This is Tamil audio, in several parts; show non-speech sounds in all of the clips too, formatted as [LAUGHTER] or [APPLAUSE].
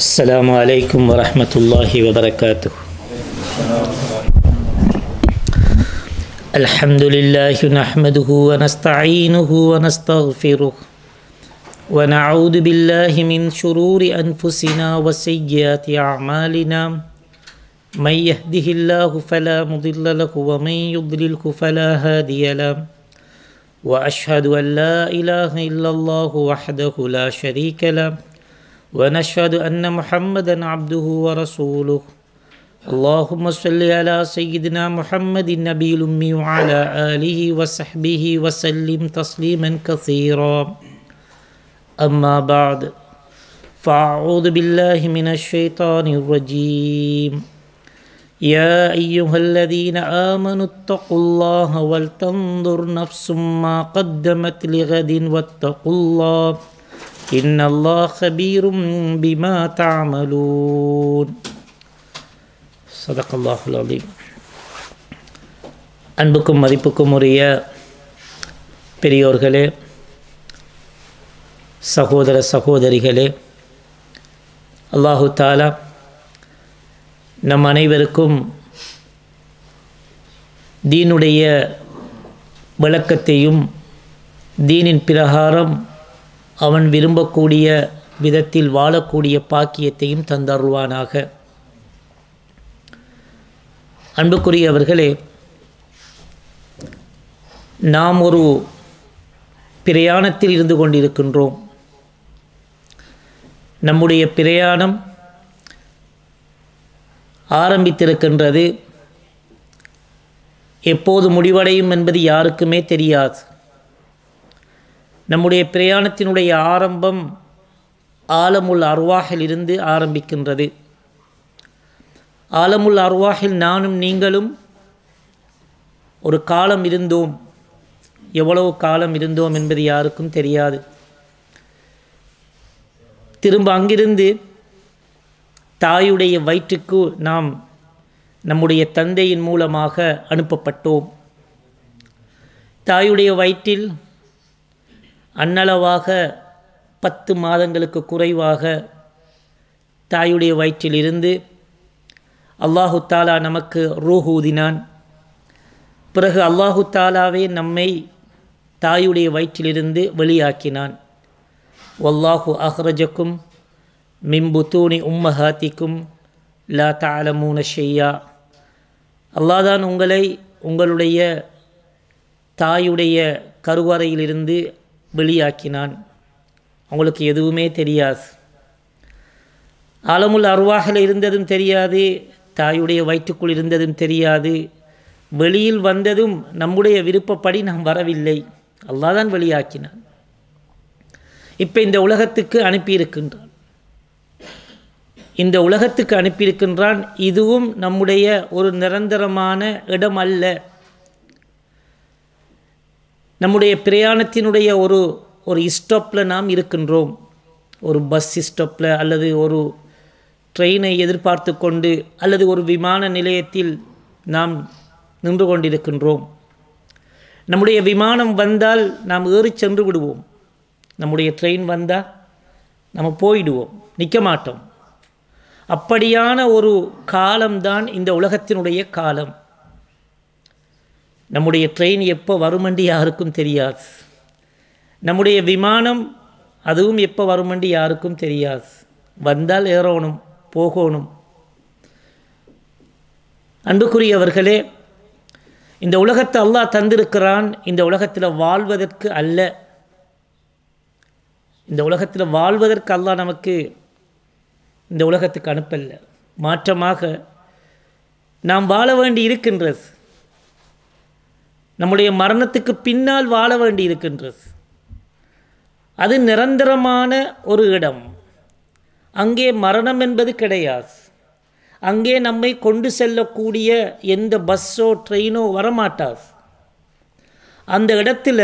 السلام عليكم ورحمة الله وبركاته الحمد لله نحمده ونستعينه ونستغفره ونعوذ بالله من شرور أنفسنا وسيئات أعمالنا من يهده الله فلا مضل له ومن يضلله فلا هادي له واشهد ان لا اله الا الله وحده لا شريك له ونشهد ان محمدا عبده ورسوله اللهم صل على سيدنا محمد النبي الامي وعلى اله وصحبه وسلم تسليما كثيرا اما بعد فاعوذ بالله من الشيطان الرجيم يا ايها الذين امنوا اتقوا الله ولتنظر نفس ما قدمت لغد واتقوا الله ان الله خبير بما تعملون صدق الله العظيم مريبكم மதிப்புக்கும் உரிய பெரியோர்களே சகோதர சகோதரிகளே அல்லாஹு தாலா நம் அனைவருக்கும் தீனுடைய விளக்கத்தையும் தீனின் பிரகாரம் அவன் விரும்பக்கூடிய விதத்தில் வாழக்கூடிய பாக்கியத்தையும் தந்தருள்வானாக அன்புக்குரியவர்களே நாம் ஒரு பிரயாணத்தில் இருந்து கொண்டிருக்கின்றோம் நம்முடைய பிரயாணம் ஆரம்பித்திருக்கின்றது எப்போது முடிவடையும் என்பது யாருக்குமே தெரியாது நம்முடைய பிரயாணத்தினுடைய ஆரம்பம் ஆலமுல் இருந்து ஆரம்பிக்கின்றது ஆலமுல் அர்வாகில் நானும் நீங்களும் ஒரு காலம் இருந்தோம் எவ்வளவு காலம் இருந்தோம் என்பது யாருக்கும் தெரியாது திரும்ப அங்கிருந்து தாயுடைய வயிற்றுக்கு நாம் நம்முடைய தந்தையின் மூலமாக அனுப்பப்பட்டோம் தாயுடைய வயிற்றில் அன்னளவாக பத்து மாதங்களுக்கு குறைவாக தாயுடைய வயிற்றில் இருந்து அல்லாஹு தாலா நமக்கு ரூஹூதினான் பிறகு அல்லாஹு தாலாவே நம்மை தாயுடைய வயிற்றிலிருந்து வெளியாக்கினான் வல்லாஹு அஹ்ரஜக்கும் மிம்புத்தூனி புத்தூனி உம்மஹாத்திக்கும் லா தாலமூன ஷெய்யா அல்லாதான் உங்களை உங்களுடைய தாயுடைய கருவறையிலிருந்து வெளியாக்கினான் அவங்களுக்கு எதுவுமே தெரியாது ஆலமுல் அருவாகல இருந்ததும் தெரியாது தாயுடைய வயிற்றுக்குள் இருந்ததும் தெரியாது வெளியில் வந்ததும் நம்முடைய விருப்பப்படி நாம் வரவில்லை அல்லாதான் வெளியாக்கினான் இப்போ இந்த உலகத்துக்கு அனுப்பியிருக்கின்றான் இந்த உலகத்துக்கு அனுப்பியிருக்கின்றான் இதுவும் நம்முடைய ஒரு நிரந்தரமான இடம் அல்ல நம்முடைய பிரயாணத்தினுடைய ஒரு ஒரு இஸ்டாப்பில் நாம் இருக்கின்றோம் ஒரு பஸ் ஸ்டாப்பில் அல்லது ஒரு ட்ரெயினை எதிர்பார்த்து கொண்டு அல்லது ஒரு விமான நிலையத்தில் நாம் நின்று கொண்டிருக்கின்றோம் நம்முடைய விமானம் வந்தால் நாம் ஏறி சென்று விடுவோம் நம்முடைய ட்ரெயின் வந்தால் நம்ம போயிடுவோம் நிற்க மாட்டோம் அப்படியான ஒரு காலம்தான் இந்த உலகத்தினுடைய காலம் நம்முடைய ட்ரெயின் எப்போ வருமண்டி யாருக்கும் தெரியாது நம்முடைய விமானம் அதுவும் எப்போ வருமண்டி யாருக்கும் தெரியாது வந்தால் ஏறணும் போகணும் அன்புக்குரியவர்களே இந்த உலகத்தை அல்லாஹ் தந்திருக்கிறான் இந்த உலகத்தில் வாழ்வதற்கு அல்ல இந்த உலகத்தில் வாழ்வதற்கு அல்லாஹ் நமக்கு இந்த உலகத்துக்கு அனுப்பல மாற்றமாக நாம் வாழ வேண்டி இருக்கின்றது நம்முடைய மரணத்துக்கு பின்னால் வாழ வேண்டி இருக்கின்றது அது நிரந்தரமான ஒரு இடம் அங்கே மரணம் என்பது கிடையாது அங்கே நம்மை கொண்டு செல்லக்கூடிய எந்த பஸ்ஸோ ட்ரெயினோ வரமாட்டாது அந்த இடத்துல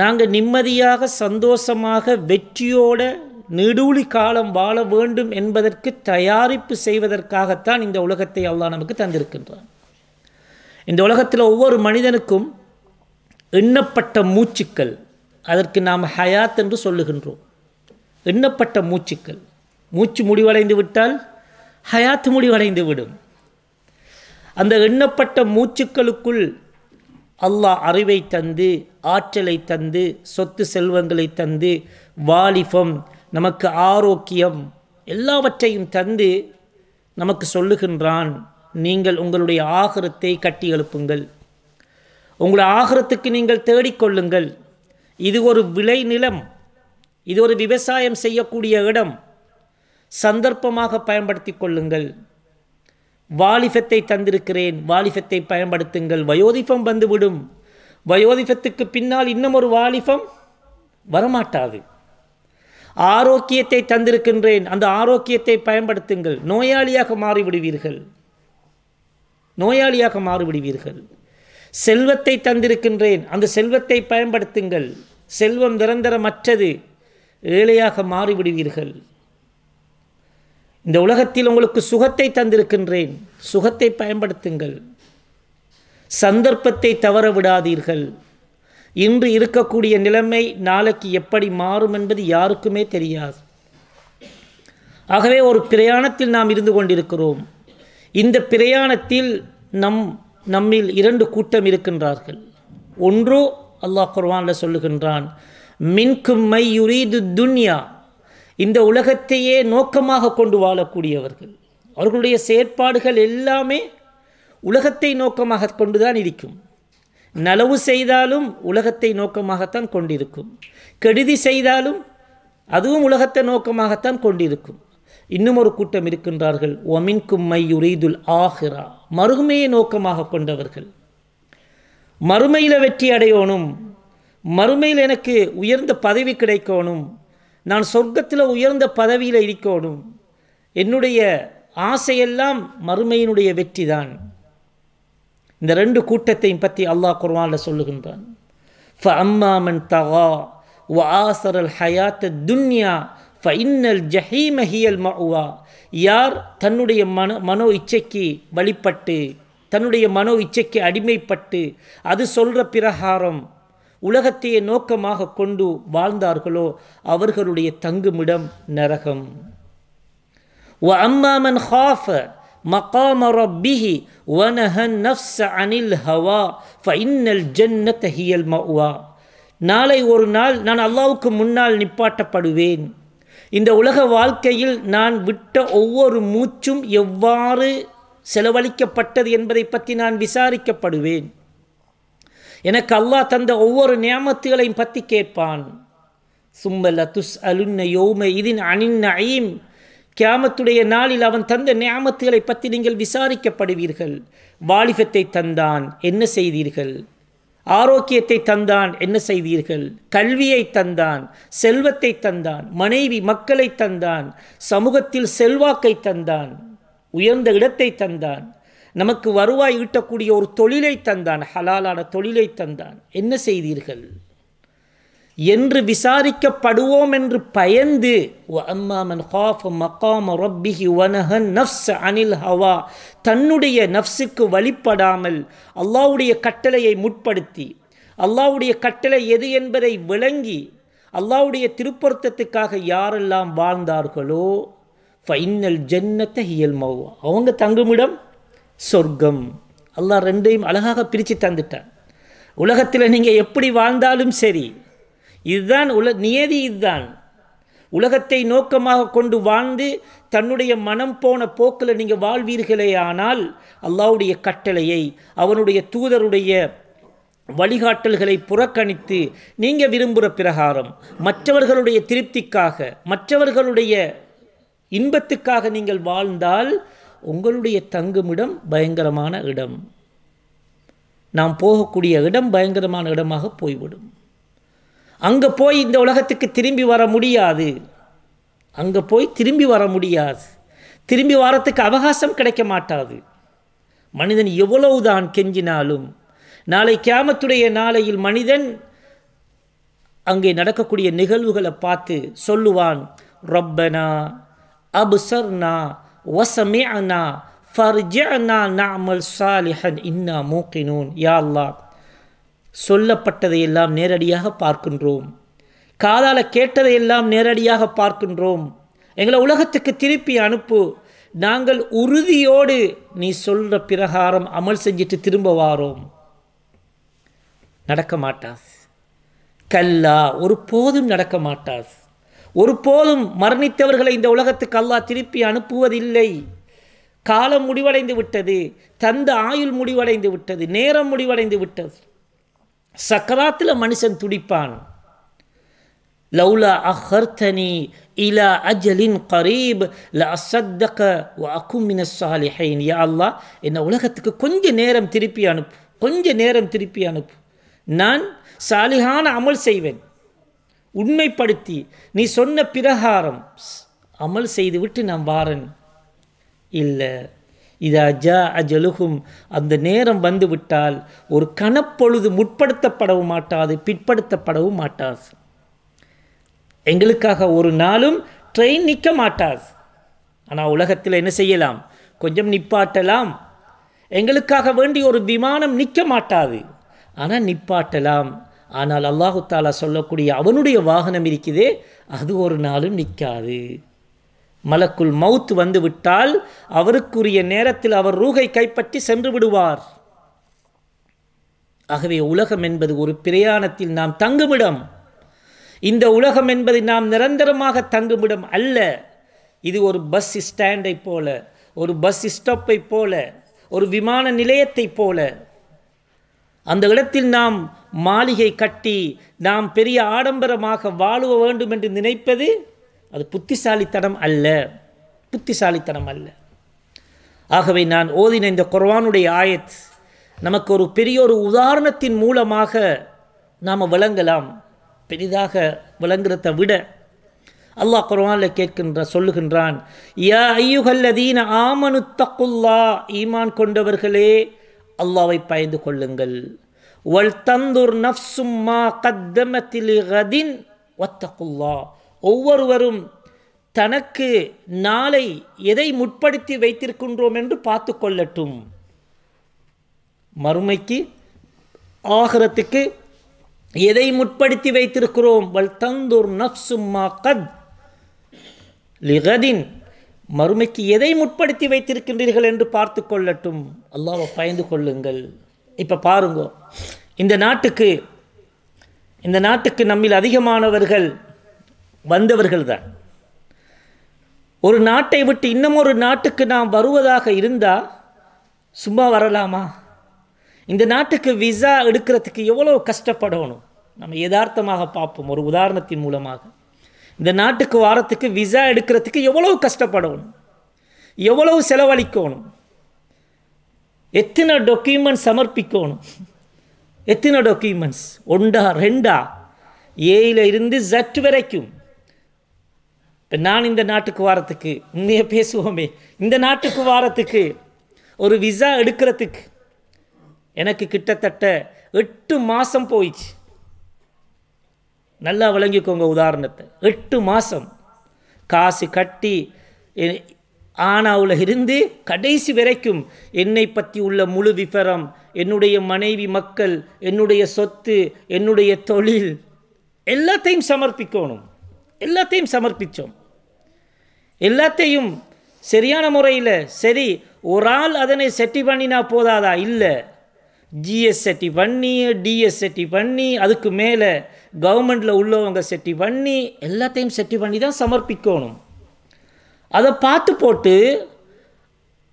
நாங்கள் நிம்மதியாக சந்தோஷமாக வெற்றியோடு நெடூழி காலம் வாழ வேண்டும் என்பதற்கு தயாரிப்பு செய்வதற்காகத்தான் இந்த உலகத்தை அல்லாஹ் நமக்கு தந்திருக்கின்றான் இந்த உலகத்தில் ஒவ்வொரு மனிதனுக்கும் எண்ணப்பட்ட மூச்சுக்கள் அதற்கு நாம் ஹயாத் என்று சொல்லுகின்றோம் எண்ணப்பட்ட மூச்சுக்கள் மூச்சு முடிவடைந்து விட்டால் ஹயாத் முடிவடைந்து விடும் அந்த எண்ணப்பட்ட மூச்சுக்களுக்குள் அல்லாஹ் அறிவை தந்து ஆற்றலை தந்து சொத்து செல்வங்களை தந்து வாலிபம் நமக்கு ஆரோக்கியம் எல்லாவற்றையும் தந்து நமக்கு சொல்லுகின்றான் நீங்கள் உங்களுடைய ஆகரத்தை கட்டி எழுப்புங்கள் உங்களுடைய ஆகரத்துக்கு நீங்கள் தேடிக்கொள்ளுங்கள் இது ஒரு விளை நிலம் இது ஒரு விவசாயம் செய்யக்கூடிய இடம் சந்தர்ப்பமாக பயன்படுத்தி கொள்ளுங்கள் வாலிபத்தை தந்திருக்கிறேன் வாலிபத்தை பயன்படுத்துங்கள் வயோதிபம் வந்துவிடும் வயோதிபத்துக்கு பின்னால் இன்னும் ஒரு வாலிபம் வரமாட்டாது ஆரோக்கியத்தை தந்திருக்கின்றேன் அந்த ஆரோக்கியத்தை பயன்படுத்துங்கள் நோயாளியாக மாறிவிடுவீர்கள் நோயாளியாக மாறிவிடுவீர்கள் செல்வத்தை தந்திருக்கின்றேன் அந்த செல்வத்தை பயன்படுத்துங்கள் செல்வம் நிரந்தரமற்றது ஏழையாக மாறிவிடுவீர்கள் இந்த உலகத்தில் உங்களுக்கு சுகத்தை தந்திருக்கின்றேன் சுகத்தை பயன்படுத்துங்கள் சந்தர்ப்பத்தை தவற விடாதீர்கள் இன்று இருக்கக்கூடிய நிலைமை நாளைக்கு எப்படி மாறும் என்பது யாருக்குமே தெரியாது ஆகவே ஒரு பிரயாணத்தில் நாம் இருந்து கொண்டிருக்கிறோம் இந்த பிரயாணத்தில் நம் நம்மில் இரண்டு கூட்டம் இருக்கின்றார்கள் ஒன்று அல்லாஹ் குர்வானில் சொல்லுகின்றான் மின்கு மை யுரீது துன்யா இந்த உலகத்தையே நோக்கமாக கொண்டு வாழக்கூடியவர்கள் அவர்களுடைய செயற்பாடுகள் எல்லாமே உலகத்தை நோக்கமாக கொண்டுதான் இருக்கும் நலவு செய்தாலும் உலகத்தை நோக்கமாகத்தான் கொண்டிருக்கும் கெடுதி செய்தாலும் அதுவும் உலகத்தை நோக்கமாகத்தான் கொண்டிருக்கும் இன்னும் ஒரு கூட்டம் இருக்கின்றார்கள் ஒமின்கும் மையுரீதுல் ஆஹிரா மறுமையை நோக்கமாக கொண்டவர்கள் மறுமையில் வெற்றி அடையணும் மறுமையில் எனக்கு உயர்ந்த பதவி கிடைக்கணும் நான் சொர்க்கத்தில் உயர்ந்த பதவியில் இருக்கணும் என்னுடைய ஆசையெல்லாம் மறுமையினுடைய வெற்றி தான் இந்த ரெண்டு கூட்டத்தையும் பற்றி அல்லாஹ் குர்வானில் சொல்லுகின்றான் ஃப அம்மாமன் தகா வ ஹயாத்த துன்யா ஃப இன்னல் ஜஹீம ஹியல் யார் தன்னுடைய மன மனோ இச்சைக்கு வழிபட்டு தன்னுடைய மனோ இச்சைக்கு அடிமைப்பட்டு அது சொல்கிற பிரகாரம் உலகத்தையே நோக்கமாக கொண்டு வாழ்ந்தார்களோ அவர்களுடைய தங்குமிடம் நரகம் வ அம்மாமன் ஹாஃப مقام ربه வனஹன் النفس அனில் ஹவா ஃப இன்னல் هي தஹியல் நாளை ஒரு நாள் நான் அல்லாவுக்கு முன்னால் நிப்பாட்டப்படுவேன் இந்த உலக வாழ்க்கையில் நான் விட்ட ஒவ்வொரு மூச்சும் எவ்வாறு செலவழிக்கப்பட்டது என்பதை பற்றி நான் விசாரிக்கப்படுவேன் எனக்கு அல்லாஹ் தந்த ஒவ்வொரு நியாமத்துகளையும் பற்றி கேட்பான் சும்மல்ல துஸ் அலுன்ன யோம இதின் அனின் ஐம் கியாமத்துடைய நாளில் அவன் தந்த நியாமத்துகளை பற்றி நீங்கள் விசாரிக்கப்படுவீர்கள் வாலிபத்தை தந்தான் என்ன செய்தீர்கள் ஆரோக்கியத்தை தந்தான் என்ன செய்தீர்கள் கல்வியை தந்தான் செல்வத்தை தந்தான் மனைவி மக்களை தந்தான் சமூகத்தில் செல்வாக்கை தந்தான் உயர்ந்த இடத்தை தந்தான் நமக்கு வருவாய் ஈட்டக்கூடிய ஒரு தொழிலை தந்தான் ஹலாலான தொழிலை தந்தான் என்ன செய்தீர்கள் என்று விசாரிக்கப்படுவோம் என்று பயந்து ஹாஃப் மகாம வனஹன் நஃப்ஸ் அனில் ஹவா தன்னுடைய நஃப்ஸுக்கு வழிபடாமல் அல்லாவுடைய கட்டளையை முற்படுத்தி அல்லாவுடைய கட்டளை எது என்பதை விளங்கி அல்லாவுடைய திருப்பொருத்தத்துக்காக யாரெல்லாம் வாழ்ந்தார்களோ ஃபைனல் ஜென்னத்தை இயல் அவங்க தங்குமிடம் சொர்க்கம் அல்லாஹ் ரெண்டையும் அழகாக பிரித்து தந்துட்டான் உலகத்தில் நீங்கள் எப்படி வாழ்ந்தாலும் சரி இதுதான் உல நியதி இதுதான் உலகத்தை நோக்கமாக கொண்டு வாழ்ந்து தன்னுடைய மனம் போன போக்கில் நீங்கள் வாழ்வீர்களே ஆனால் அல்லாவுடைய கட்டளையை அவனுடைய தூதருடைய வழிகாட்டல்களை புறக்கணித்து நீங்கள் விரும்புகிற பிரகாரம் மற்றவர்களுடைய திருப்திக்காக மற்றவர்களுடைய இன்பத்துக்காக நீங்கள் வாழ்ந்தால் உங்களுடைய தங்குமிடம் பயங்கரமான இடம் நாம் போகக்கூடிய இடம் பயங்கரமான இடமாக போய்விடும் அங்கே போய் இந்த உலகத்துக்கு திரும்பி வர முடியாது அங்கே போய் திரும்பி வர முடியாது திரும்பி வரத்துக்கு அவகாசம் கிடைக்க மாட்டாது மனிதன் எவ்வளவுதான் கெஞ்சினாலும் நாளை கேமத்துடைய நாளையில் மனிதன் அங்கே நடக்கக்கூடிய நிகழ்வுகளை பார்த்து சொல்லுவான் ரொப்பனா அபுசர்னா வசமே அண்ணா அண்ணா நாமல் சாலிஹன் இன்னா மூக்கினோன் யாழ்லா சொல்லப்பட்டதையெல்லாம் நேரடியாக பார்க்கின்றோம் காதால் கேட்டதையெல்லாம் நேரடியாக பார்க்கின்றோம் எங்களை உலகத்துக்கு திருப்பி அனுப்பு நாங்கள் உறுதியோடு நீ சொல்கிற பிரகாரம் அமல் செஞ்சுட்டு திரும்ப வாரோம் நடக்க மாட்டாது கல்லா ஒரு போதும் நடக்க மாட்டாது ஒரு போதும் மரணித்தவர்களை இந்த உலகத்துக்கு அல்லா திருப்பி அனுப்புவதில்லை காலம் முடிவடைந்து விட்டது தந்த ஆயுள் முடிவடைந்து விட்டது நேரம் முடிவடைந்து விட்டது சக்கராத்தில் மனுஷன் துடிப்பான் லவ்லா அஹர்தனி இலா அஜலின் கரீப் ல அசத்தக அகுமின சாலிஹைன் யா அல்லா என்னை உலகத்துக்கு கொஞ்ச நேரம் திருப்பி அனுப்பு கொஞ்ச நேரம் திருப்பி அனுப்பு நான் சாலிகான அமல் செய்வேன் உண்மைப்படுத்தி நீ சொன்ன பிரகாரம் அமல் செய்துவிட்டு நான் வாரன் இல்லை இது அஜா அஜலுகும் அந்த நேரம் வந்துவிட்டால் ஒரு கணப்பொழுது முற்படுத்தப்படவும் மாட்டாது பிற்படுத்தப்படவும் மாட்டாஸ் எங்களுக்காக ஒரு நாளும் ட்ரெயின் நிற்க மாட்டாஸ் ஆனால் உலகத்தில் என்ன செய்யலாம் கொஞ்சம் நிப்பாட்டலாம் எங்களுக்காக வேண்டி ஒரு விமானம் நிற்க மாட்டாது ஆனால் நிப்பாட்டலாம் ஆனால் அல்லாஹு தாலா சொல்லக்கூடிய அவனுடைய வாகனம் இருக்குதே அது ஒரு நாளும் நிற்காது மலக்குள் மவுத் வந்து விட்டால் அவருக்குரிய நேரத்தில் அவர் ரூகை கைப்பற்றி சென்று விடுவார் ஆகவே உலகம் என்பது ஒரு பிரயாணத்தில் நாம் தங்குமிடம் இந்த உலகம் என்பது நாம் நிரந்தரமாக தங்குமிடம் அல்ல இது ஒரு பஸ் ஸ்டாண்டை போல ஒரு பஸ் ஸ்டாப்பை போல ஒரு விமான நிலையத்தை போல அந்த இடத்தில் நாம் மாளிகை கட்டி நாம் பெரிய ஆடம்பரமாக வாழுவ வேண்டும் என்று நினைப்பது அது புத்திசாலித்தனம் அல்ல புத்திசாலித்தனம் அல்ல ஆகவே நான் ஓதின இந்த குர்வானுடைய ஆயத் நமக்கு ஒரு பெரிய ஒரு உதாரணத்தின் மூலமாக நாம் விளங்கலாம் பெரிதாக விளங்குறத விட அல்லாஹ் குர்வானில் கேட்கின்ற சொல்லுகின்றான் யா ஐயுகல்லதீன ஆமனு தக்குல்லா ஈமான் கொண்டவர்களே அல்லாவை பயந்து கொள்ளுங்கள் வல் தந்துர் நஃப்சும்மா கத்தமத்தில் கதின் ஒத்தக்குல்லா ஒவ்வொருவரும் தனக்கு நாளை எதை முற்படுத்தி வைத்திருக்கின்றோம் என்று பார்த்து கொள்ளட்டும் மறுமைக்கு ஆகரத்துக்கு எதை முற்படுத்தி வைத்திருக்கிறோம் வல் தந்தூர் நப்சும்மா கத் லிகதின் மறுமைக்கு எதை முற்படுத்தி வைத்திருக்கின்றீர்கள் என்று பார்த்து கொள்ளட்டும் அல்லாவை பயந்து கொள்ளுங்கள் இப்போ பாருங்க இந்த நாட்டுக்கு இந்த நாட்டுக்கு நம்மில் அதிகமானவர்கள் வந்தவர்கள் தான் ஒரு நாட்டை விட்டு இன்னும் ஒரு நாட்டுக்கு நாம் வருவதாக இருந்தால் சும்மா வரலாமா இந்த நாட்டுக்கு விசா எடுக்கிறதுக்கு எவ்வளோ கஷ்டப்படணும் நம்ம யதார்த்தமாக பார்ப்போம் ஒரு உதாரணத்தின் மூலமாக இந்த நாட்டுக்கு வாரத்துக்கு விசா எடுக்கிறதுக்கு எவ்வளோ கஷ்டப்படணும் எவ்வளவு செலவழிக்கணும் எத்தனை டொக்குமெண்ட்ஸ் சமர்ப்பிக்கணும் எத்தனை டொக்குமெண்ட்ஸ் ஒன்றா ரெண்டா ஏயில் இருந்து ஜட் வரைக்கும் இப்போ நான் இந்த நாட்டுக்கு வாரத்துக்கு உண்மையை பேசுவோமே இந்த நாட்டுக்கு வாரத்துக்கு ஒரு விசா எடுக்கிறதுக்கு எனக்கு கிட்டத்தட்ட எட்டு மாதம் போயிடுச்சு நல்லா விளங்கிக்கோங்க உதாரணத்தை எட்டு மாதம் காசு கட்டி ஆனாவில் இருந்து கடைசி வரைக்கும் என்னை பற்றி உள்ள முழு விவரம் என்னுடைய மனைவி மக்கள் என்னுடைய சொத்து என்னுடைய தொழில் எல்லாத்தையும் சமர்ப்பிக்கணும் எல்லாத்தையும் சமர்ப்பித்தோம் எல்லாத்தையும் சரியான முறையில் சரி ஒரு ஆள் அதனை செட்டி பண்ணினா போதாதா இல்லை ஜிஎஸ் செட்டி பண்ணி டிஎஸ் செட்டி பண்ணி அதுக்கு மேலே கவர்மெண்டில் உள்ளவங்க செட்டி பண்ணி எல்லாத்தையும் செட்டி பண்ணி தான் சமர்ப்பிக்கணும் அதை பார்த்து போட்டு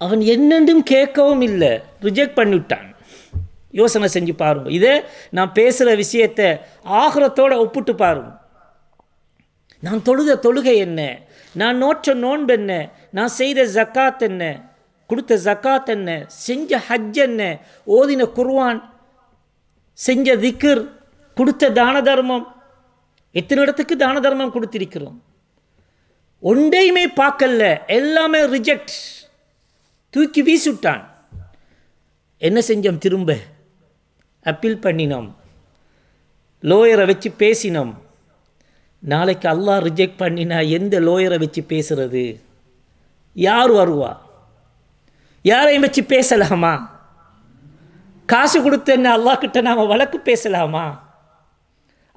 அவன் என்னென்றும் கேட்கவும் இல்லை ரிஜெக்ட் பண்ணிவிட்டான் யோசனை செஞ்சு பாருங்கள் இதே நான் பேசுகிற விஷயத்தை ஆகிறத்தோடு ஒப்பிட்டு பாருங்கள் நான் தொழுக தொழுகை என்ன நான் நோற்ற நோன்பு என்ன நான் செய்த ஜக்காத் என்ன கொடுத்த ஜக்காத் என்ன செஞ்ச ஹஜ் என்ன ஓதின குர்வான் செஞ்ச திக்ர் கொடுத்த தான தர்மம் எத்தனை இடத்துக்கு தான தர்மம் கொடுத்திருக்கிறோம் ஒன்றையுமே பார்க்கல எல்லாமே ரிஜெக்ட் தூக்கி வீசுட்டான் என்ன செஞ்சோம் திரும்ப அப்பீல் பண்ணினோம் லோயரை வச்சு பேசினோம் நாளைக்கு அல்லாஹ் ரிஜெக்ட் பண்ணினா எந்த லோயரை வச்சு பேசுகிறது யார் வருவா யாரையும் வச்சு பேசலாமா காசு கொடுத்து என்ன கிட்ட நாம் வழக்கு பேசலாமா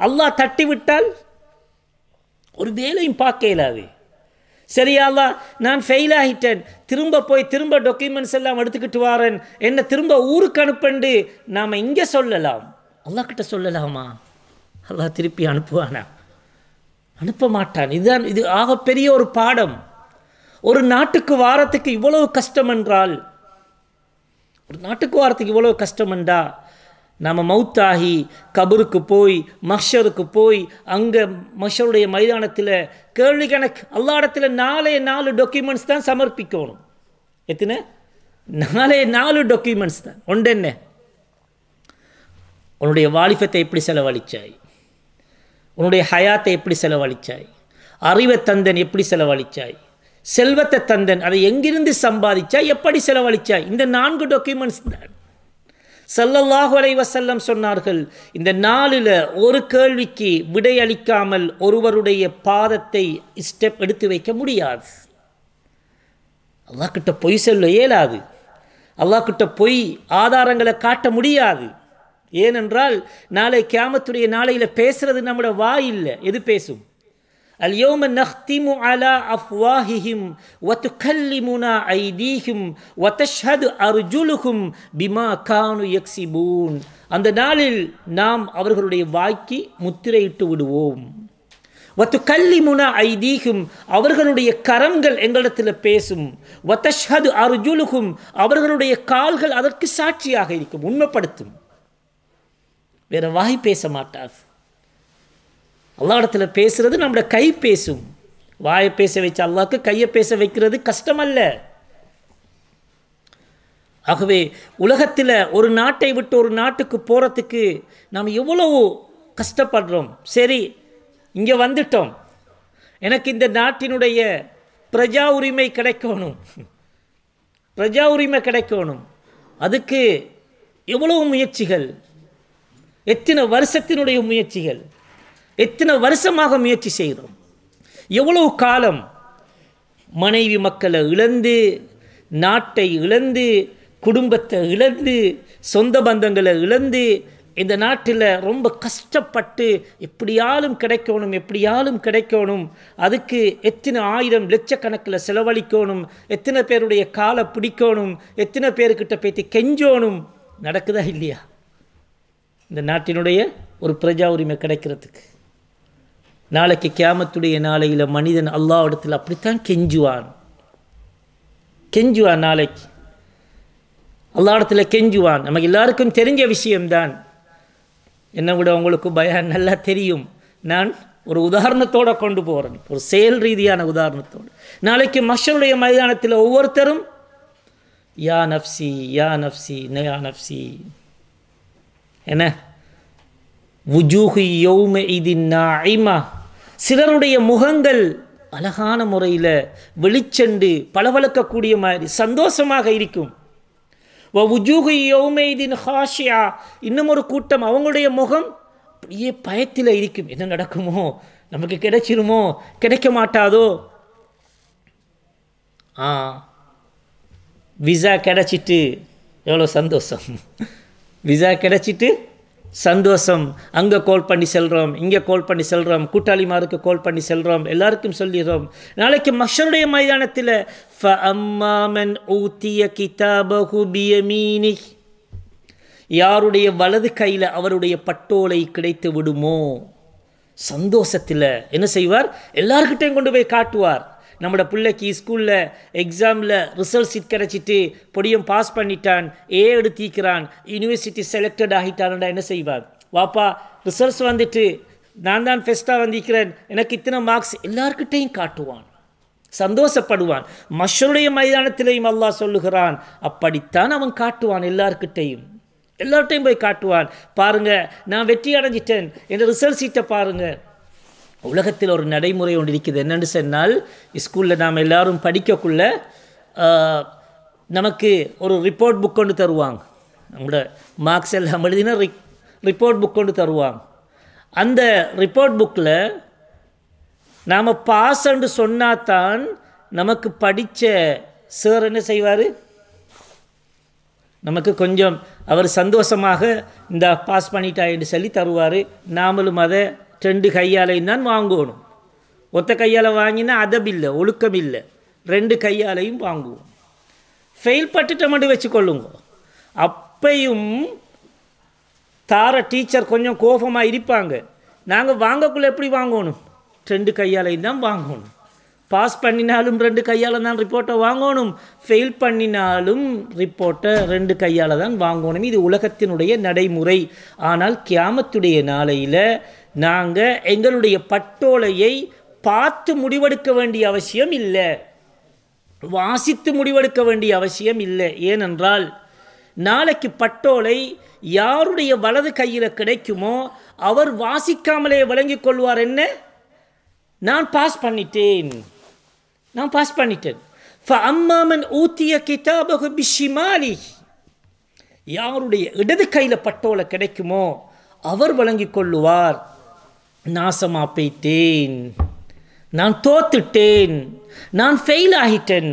அல்லாஹ் தட்டி விட்டால் ஒரு வேலையும் பார்க்க இயலாது சரியாலா நான் ஃபெயில் ஆகிட்டேன் திரும்ப போய் திரும்ப டாக்குமெண்ட்ஸ் எல்லாம் எடுத்துக்கிட்டு வரேன் என்னை திரும்ப ஊருக்கு அனுப்பண்டு நாம் இங்கே சொல்லலாம் கிட்ட சொல்லலாமா அல்லா திருப்பி அனுப்புவானா அனுப்ப மாட்டான் இதுதான் இது ஆக பெரிய ஒரு பாடம் ஒரு நாட்டுக்கு வாரத்துக்கு இவ்வளவு கஷ்டம் என்றால் ஒரு நாட்டுக்கு வாரத்துக்கு இவ்வளவு கஷ்டம் என்றா நம்ம மவுத்தாகி கபருக்கு போய் மஷருக்கு போய் அங்கே மஷருடைய மைதானத்தில் கேள்வி கணக்கு அல்லாடத்தில் இடத்துல நாலே நாலு டாக்குமெண்ட்ஸ் தான் சமர்ப்பிக்கணும் எத்தனை நாலே நாலு டாக்குமெண்ட்ஸ் தான் ஒன்று என்ன உன்னுடைய வாலிபத்தை எப்படி செலவழிச்சாய் உன்னுடைய ஹயாத்தை எப்படி செலவழித்தாய் அறிவை தந்தன் எப்படி செலவழித்தாய் செல்வத்தை தந்தன் அதை எங்கிருந்து சம்பாதிச்சாய் எப்படி செலவழித்தாய் இந்த நான்கு டாக்குமெண்ட்ஸ் தான் செல்லல்லாஹு அலை வசல்லம் சொன்னார்கள் இந்த நாளில் ஒரு கேள்விக்கு விடை அளிக்காமல் ஒருவருடைய பாதத்தை ஸ்டெப் எடுத்து வைக்க முடியாது அல்லாக்கிட்ட பொய் சொல்ல இயலாது அல்லாக்கிட்ட பொய் ஆதாரங்களை காட்ட முடியாது ஏனென்றால் நாளை கியாமத்துடைய நாளையில் பேசுறது நம்மளோட வாய் இல்லை எது பேசும் அல்யோம اليوم نختم على أفواههم وتكلمنا أيديهم وتشهد أرجلهم بما كانوا يكسبون அந்த நாளில் நாம் அவர்களுடைய வாய்க்கு முத்திரையிட்டு விடுவோம் வத்து கல்லிமுனா ஐதீகும் அவர்களுடைய கரங்கள் எங்களிடத்தில் பேசும் வத்தஷ்ஹது அர்ஜுலுகும் அவர்களுடைய கால்கள் அதற்கு சாட்சியாக இருக்கும் உண்மைப்படுத்தும் வேறு வாய் பேச மாட்டார் அல்லா இடத்துல பேசுகிறது நம்மளோட கை பேசும் வாயை பேச வச்ச அல்லாவுக்கு கையை பேச வைக்கிறது கஷ்டமல்ல ஆகவே உலகத்தில் ஒரு நாட்டை விட்டு ஒரு நாட்டுக்கு போகிறதுக்கு நாம் எவ்வளவு கஷ்டப்படுறோம் சரி இங்கே வந்துட்டோம் எனக்கு இந்த நாட்டினுடைய பிரஜா உரிமை கிடைக்கணும் பிரஜா உரிமை கிடைக்கணும் அதுக்கு எவ்வளவு முயற்சிகள் எத்தனை வருஷத்தினுடைய முயற்சிகள் எத்தனை வருஷமாக முயற்சி செய்கிறோம் எவ்வளவு காலம் மனைவி மக்களை இழந்து நாட்டை இழந்து குடும்பத்தை இழந்து சொந்த பந்தங்களை இழந்து இந்த நாட்டில் ரொம்ப கஷ்டப்பட்டு எப்படியாலும் கிடைக்கணும் எப்படியாலும் கிடைக்கணும் அதுக்கு எத்தனை ஆயிரம் லட்சக்கணக்கில் செலவழிக்கணும் எத்தனை பேருடைய காலை பிடிக்கணும் எத்தனை பேர்கிட்ட பேத்தி கெஞ்சோணும் நடக்குதா இல்லையா இந்த நாட்டினுடைய ஒரு பிரஜா உரிமை கிடைக்கிறதுக்கு நாளைக்கு கேமத்துடைய நாளையில் மனிதன் அல்லாவிடத்தில் அப்படித்தான் கெஞ்சுவான் கெஞ்சுவான் நாளைக்கு அல்லாவிடத்தில் கெஞ்சுவான் நமக்கு எல்லாருக்கும் தெரிஞ்ச விஷயம்தான் என்னை விட உங்களுக்கு பயம் நல்லா தெரியும் நான் ஒரு உதாரணத்தோடு கொண்டு போகிறேன் ஒரு செயல் ரீதியான உதாரணத்தோடு நாளைக்கு மஷருடைய மைதானத்தில் ஒவ்வொருத்தரும் யா நப்சி யா நப்சி நயா நப்சி என்ன சிலருடைய முகங்கள் அழகான முறையில் வெளிச்சண்டு பளவளக்கக்கூடிய மாதிரி சந்தோஷமாக இருக்கும் வ உஜூகு ஹாஷியா இன்னும் ஒரு கூட்டம் அவங்களுடைய முகம் அப்படியே பயத்தில் இருக்கும் என்ன நடக்குமோ நமக்கு கிடைச்சிருமோ கிடைக்க மாட்டாதோ ஆ விசா கிடச்சிட்டு எவ்வளோ சந்தோஷம் விசா கிடச்சிட்டு சந்தோஷம் அங்கே கால் பண்ணி செல்கிறோம் இங்கே கால் பண்ணி செல்கிறோம் கூட்டாளிமாருக்கு கால் பண்ணி செல்கிறோம் எல்லாருக்கும் சொல்லிடுறோம் நாளைக்கு மஷருடைய மைதானத்தில் ஃப அம்மாமன் ஊத்திய கிதாபஹு யாருடைய வலது கையில் அவருடைய பட்டோலை கிடைத்து விடுமோ சந்தோஷத்தில் என்ன செய்வார் எல்லார்கிட்டையும் கொண்டு போய் காட்டுவார் நம்மளோட பிள்ளைக்கு ஸ்கூலில் எக்ஸாமில் சீட் கிடச்சிட்டு பொடியும் பாஸ் பண்ணிட்டான் ஏ எடுத்திக்கிறான் யூனிவர்சிட்டி செலக்டட் ஆகிட்டான்டா என்ன செய்வார் வாப்பா ரிசல்ட்ஸ் வந்துட்டு நான் தான் ஃபெஸ்ட்டாக வந்திருக்கிறேன் எனக்கு இத்தனை மார்க்ஸ் எல்லாருக்கிட்டையும் காட்டுவான் சந்தோஷப்படுவான் மஷருடைய மைதானத்திலையும் அல்லாஹ் சொல்லுகிறான் அப்படித்தான் அவன் காட்டுவான் எல்லாருக்கிட்டையும் எல்லார்ட்டையும் போய் காட்டுவான் பாருங்கள் நான் வெற்றி அடைஞ்சிட்டேன் என் ரிசல்ட் சீட்டை பாருங்கள் உலகத்தில் ஒரு நடைமுறை ஒன்று இருக்குது என்னென்னு சொன்னால் ஸ்கூலில் நாம் எல்லோரும் படிக்கக்குள்ள நமக்கு ஒரு ரிப்போர்ட் புக் கொண்டு தருவாங்க நம்மளோட மார்க்ஸ் எல்லாம் எழுதினா ரி ரிப்போர்ட் புக் கொண்டு தருவாங்க அந்த ரிப்போர்ட் புக்கில் நாம் பாஸ்ன்னு சொன்னால் தான் நமக்கு படித்த சார் என்ன செய்வார் நமக்கு கொஞ்சம் அவர் சந்தோஷமாக இந்த பாஸ் பண்ணிட்டாயின்னு சொல்லி தருவார் நாமளும் அதை ரெண்டு கையாலையும் தான் வாங்கணும் ஒத்த கையால் வாங்கினா அதப் இல்லை ஒழுக்கம் இல்லை ரெண்டு கையாலையும் வாங்குவோம் ஃபெயில் பட்டுட்ட மட்டும் வச்சுக்கொள்ளுங்க அப்பையும் தார டீச்சர் கொஞ்சம் கோபமாக இருப்பாங்க நாங்கள் வாங்கக்குள்ளே எப்படி வாங்கணும் ரெண்டு கையாலையும் தான் வாங்கணும் பாஸ் பண்ணினாலும் ரெண்டு கையால் தான் ரிப்போர்ட்டை வாங்கணும் ஃபெயில் பண்ணினாலும் ரிப்போர்ட்டை ரெண்டு கையால் தான் வாங்கணும் இது உலகத்தினுடைய நடைமுறை ஆனால் கியாமத்துடைய நாளையில் நாங்கள் எங்களுடைய பட்டோலையை பார்த்து முடிவெடுக்க வேண்டிய அவசியம் இல்லை வாசித்து முடிவெடுக்க வேண்டிய அவசியம் இல்லை ஏனென்றால் நாளைக்கு பட்டோலை யாருடைய வலது கையில் கிடைக்குமோ அவர் வாசிக்காமலே வழங்கிக் கொள்வார் என்ன நான் பாஸ் பண்ணிட்டேன் நான் பாஸ் பண்ணிட்டேன் அம்மாமன் ஊத்திய கிதாபகு பிஷிமாலி யாருடைய இடது கையில் பட்டோலை கிடைக்குமோ அவர் வழங்கிக் கொள்ளுவார் நாசமாக போயிட்டேன் நான் தோத்துட்டேன் நான் ஃபெயில் ஆகிட்டேன்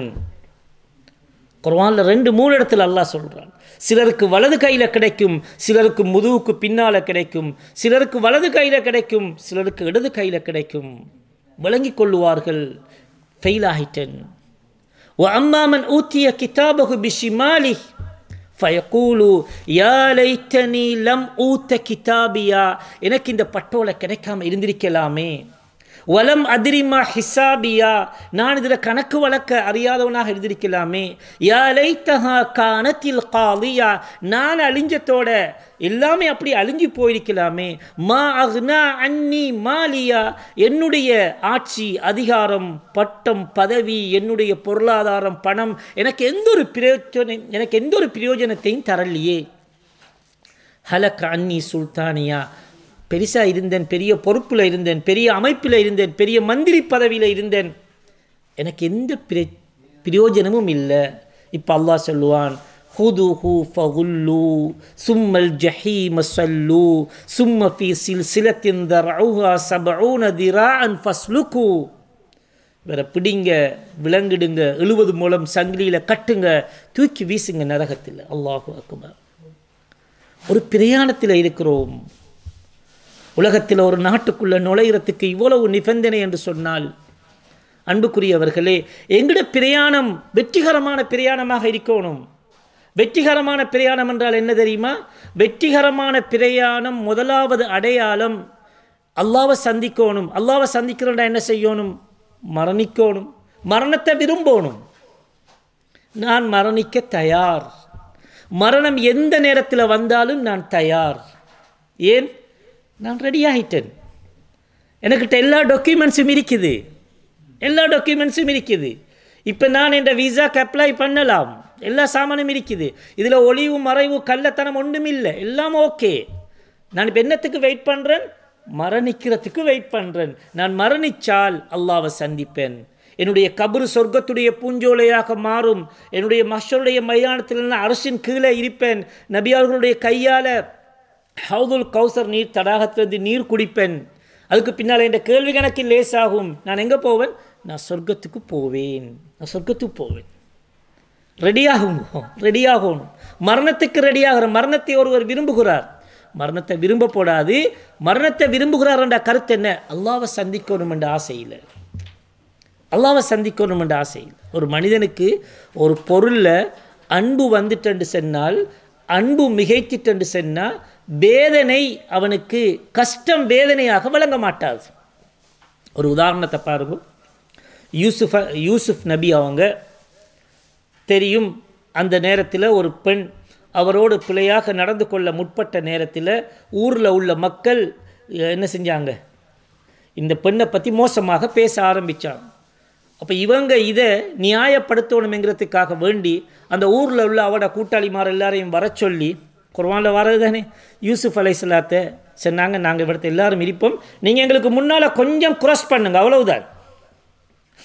குர்வானில் ரெண்டு மூணு இடத்துல அல்லாஹ் சொல்கிறான் சிலருக்கு வலது கையில் கிடைக்கும் சிலருக்கு முதுகுக்கு பின்னால் கிடைக்கும் சிலருக்கு வலது கையில் கிடைக்கும் சிலருக்கு இடது கையில் கிடைக்கும் விளங்கி கொள்ளுவார்கள் ஃபெயில் ஆகிட்டேன் அம்மாமன் ஊத்திய கிதாபகு மாலி ஃபயகூலு யாலைத்தனி லம் ஊத்த கிதாபியா எனக்கு இந்த பட்டோலை கிடைக்காம இருந்திருக்கலாமே வலம் அதிரிமா ஹிசாபியா நான் இதில் கணக்கு வழக்க அறியாதவனாக யாலை யாலைத்தஹா கானத்தில் காலியா நான் அழிஞ்சத்தோட எல்லாமே அப்படி அழிஞ்சு போயிருக்கலாமே மா அஹ்னா அன்னி மாலியா என்னுடைய ஆட்சி அதிகாரம் பட்டம் பதவி என்னுடைய பொருளாதாரம் பணம் எனக்கு எந்த ஒரு பிரயோஜனம் எனக்கு எந்த ஒரு பிரயோஜனத்தையும் தரலையே ஹலக் அன்னி சுல்தானியா பெரிசா இருந்தேன் பெரிய பொறுப்பில் இருந்தேன் பெரிய அமைப்பில் இருந்தேன் பெரிய மந்திரி பதவியில் இருந்தேன் எனக்கு எந்த பிர பிரயோஜனமும் இல்லை இப்போ அல்லாஹ் சொல்லுவான் ஹூ ஃபகுல்லு சும்மல் ஜஹீம சல்லு சும்ம ஃபி சில் சிலத்தின் தர்ஹா சபூன திரான் ஃபஸ்லுக்கு வேற பிடிங்க விலங்கிடுங்க எழுவது மூலம் சங்கிலியில் கட்டுங்க தூக்கி வீசுங்க நரகத்தில் அல்லாஹு அக்குமார் ஒரு பிரயாணத்தில் இருக்கிறோம் உலகத்தில் ஒரு நாட்டுக்குள்ளே நுழையிறதுக்கு இவ்வளவு நிபந்தனை என்று சொன்னால் அன்புக்குரியவர்களே எங்கட பிரயாணம் வெற்றிகரமான பிரயாணமாக இருக்கணும் வெற்றிகரமான பிரயாணம் என்றால் என்ன தெரியுமா வெற்றிகரமான பிரயாணம் முதலாவது அடையாளம் அல்லாவை சந்திக்கணும் அல்லாவை சந்திக்கிறோண்டா என்ன செய்யணும் மரணிக்கணும் மரணத்தை விரும்பணும் நான் மரணிக்க தயார் மரணம் எந்த நேரத்தில் வந்தாலும் நான் தயார் ஏன் நான் ரெடி ஆகிட்டேன் எனக்கிட்ட எல்லா டாக்குமெண்ட்ஸும் இருக்குது எல்லா டாக்குமெண்ட்ஸும் இருக்குது இப்போ நான் என் விசாக்கு அப்ளை பண்ணலாம் எல்லா சாமானும் இருக்குது இதில் ஒளிவு மறைவு கள்ளத்தனம் ஒன்றும் இல்லை எல்லாம் ஓகே நான் இப்போ என்னத்துக்கு வெயிட் பண்ணுறேன் மரணிக்கிறதுக்கு வெயிட் பண்ணுறேன் நான் மரணிச்சால் அல்லாவை சந்திப்பேன் என்னுடைய கபரு சொர்க்கத்துடைய பூஞ்சோலையாக மாறும் என்னுடைய மஷருடைய மைதானத்தில் அரசின் கீழே இருப்பேன் நபியார்களுடைய கையால் ஹவுதுல் கௌசர் நீர் தடாகத்திலிருந்து நீர் குடிப்பேன் அதுக்கு பின்னால் என்ற கேள்வி கணக்கில் லேசாகும் நான் எங்கே போவேன் நான் சொர்க்கத்துக்கு போவேன் நான் சொர்க்கத்துக்கு போவேன் ரெடியாகும் ரெடியாகணும் மரணத்துக்கு ரெடியாகிற மரணத்தை ஒருவர் விரும்புகிறார் மரணத்தை விரும்ப போடாது மரணத்தை விரும்புகிறார் என்ற கருத்து என்ன அல்லாவை சந்திக்கணும் என்ற ஆசையில் அல்லாவை சந்திக்கணும் என்ற ஆசையில் ஒரு மனிதனுக்கு ஒரு பொருளில் அன்பு வந்துட்டு சென்னால் அன்பு மிகைத்திட்டென்று சென்னால் வேதனை அவனுக்கு கஷ்டம் வேதனையாக வழங்க மாட்டாது ஒரு உதாரணத்தை பாருங்க யூசுஃப யூசுஃப் நபி அவங்க தெரியும் அந்த நேரத்தில் ஒரு பெண் அவரோடு பிழையாக நடந்து கொள்ள முற்பட்ட நேரத்தில் ஊரில் உள்ள மக்கள் என்ன செஞ்சாங்க இந்த பெண்ணை பற்றி மோசமாக பேச ஆரம்பித்தான் அப்போ இவங்க இதை நியாயப்படுத்தணும்ங்கிறதுக்காக வேண்டி அந்த ஊரில் உள்ள அவட கூட்டாளிமார் எல்லாரையும் வர சொல்லி குர்வானில் வர்றது தானே யூசுஃப் அலை இஸ்லாத்தை சொன்னாங்க நாங்கள் இவர்த்த எல்லாரும் இருப்போம் நீங்கள் எங்களுக்கு முன்னால் கொஞ்சம் குரஸ் பண்ணுங்கள் அவ்வளவுதான்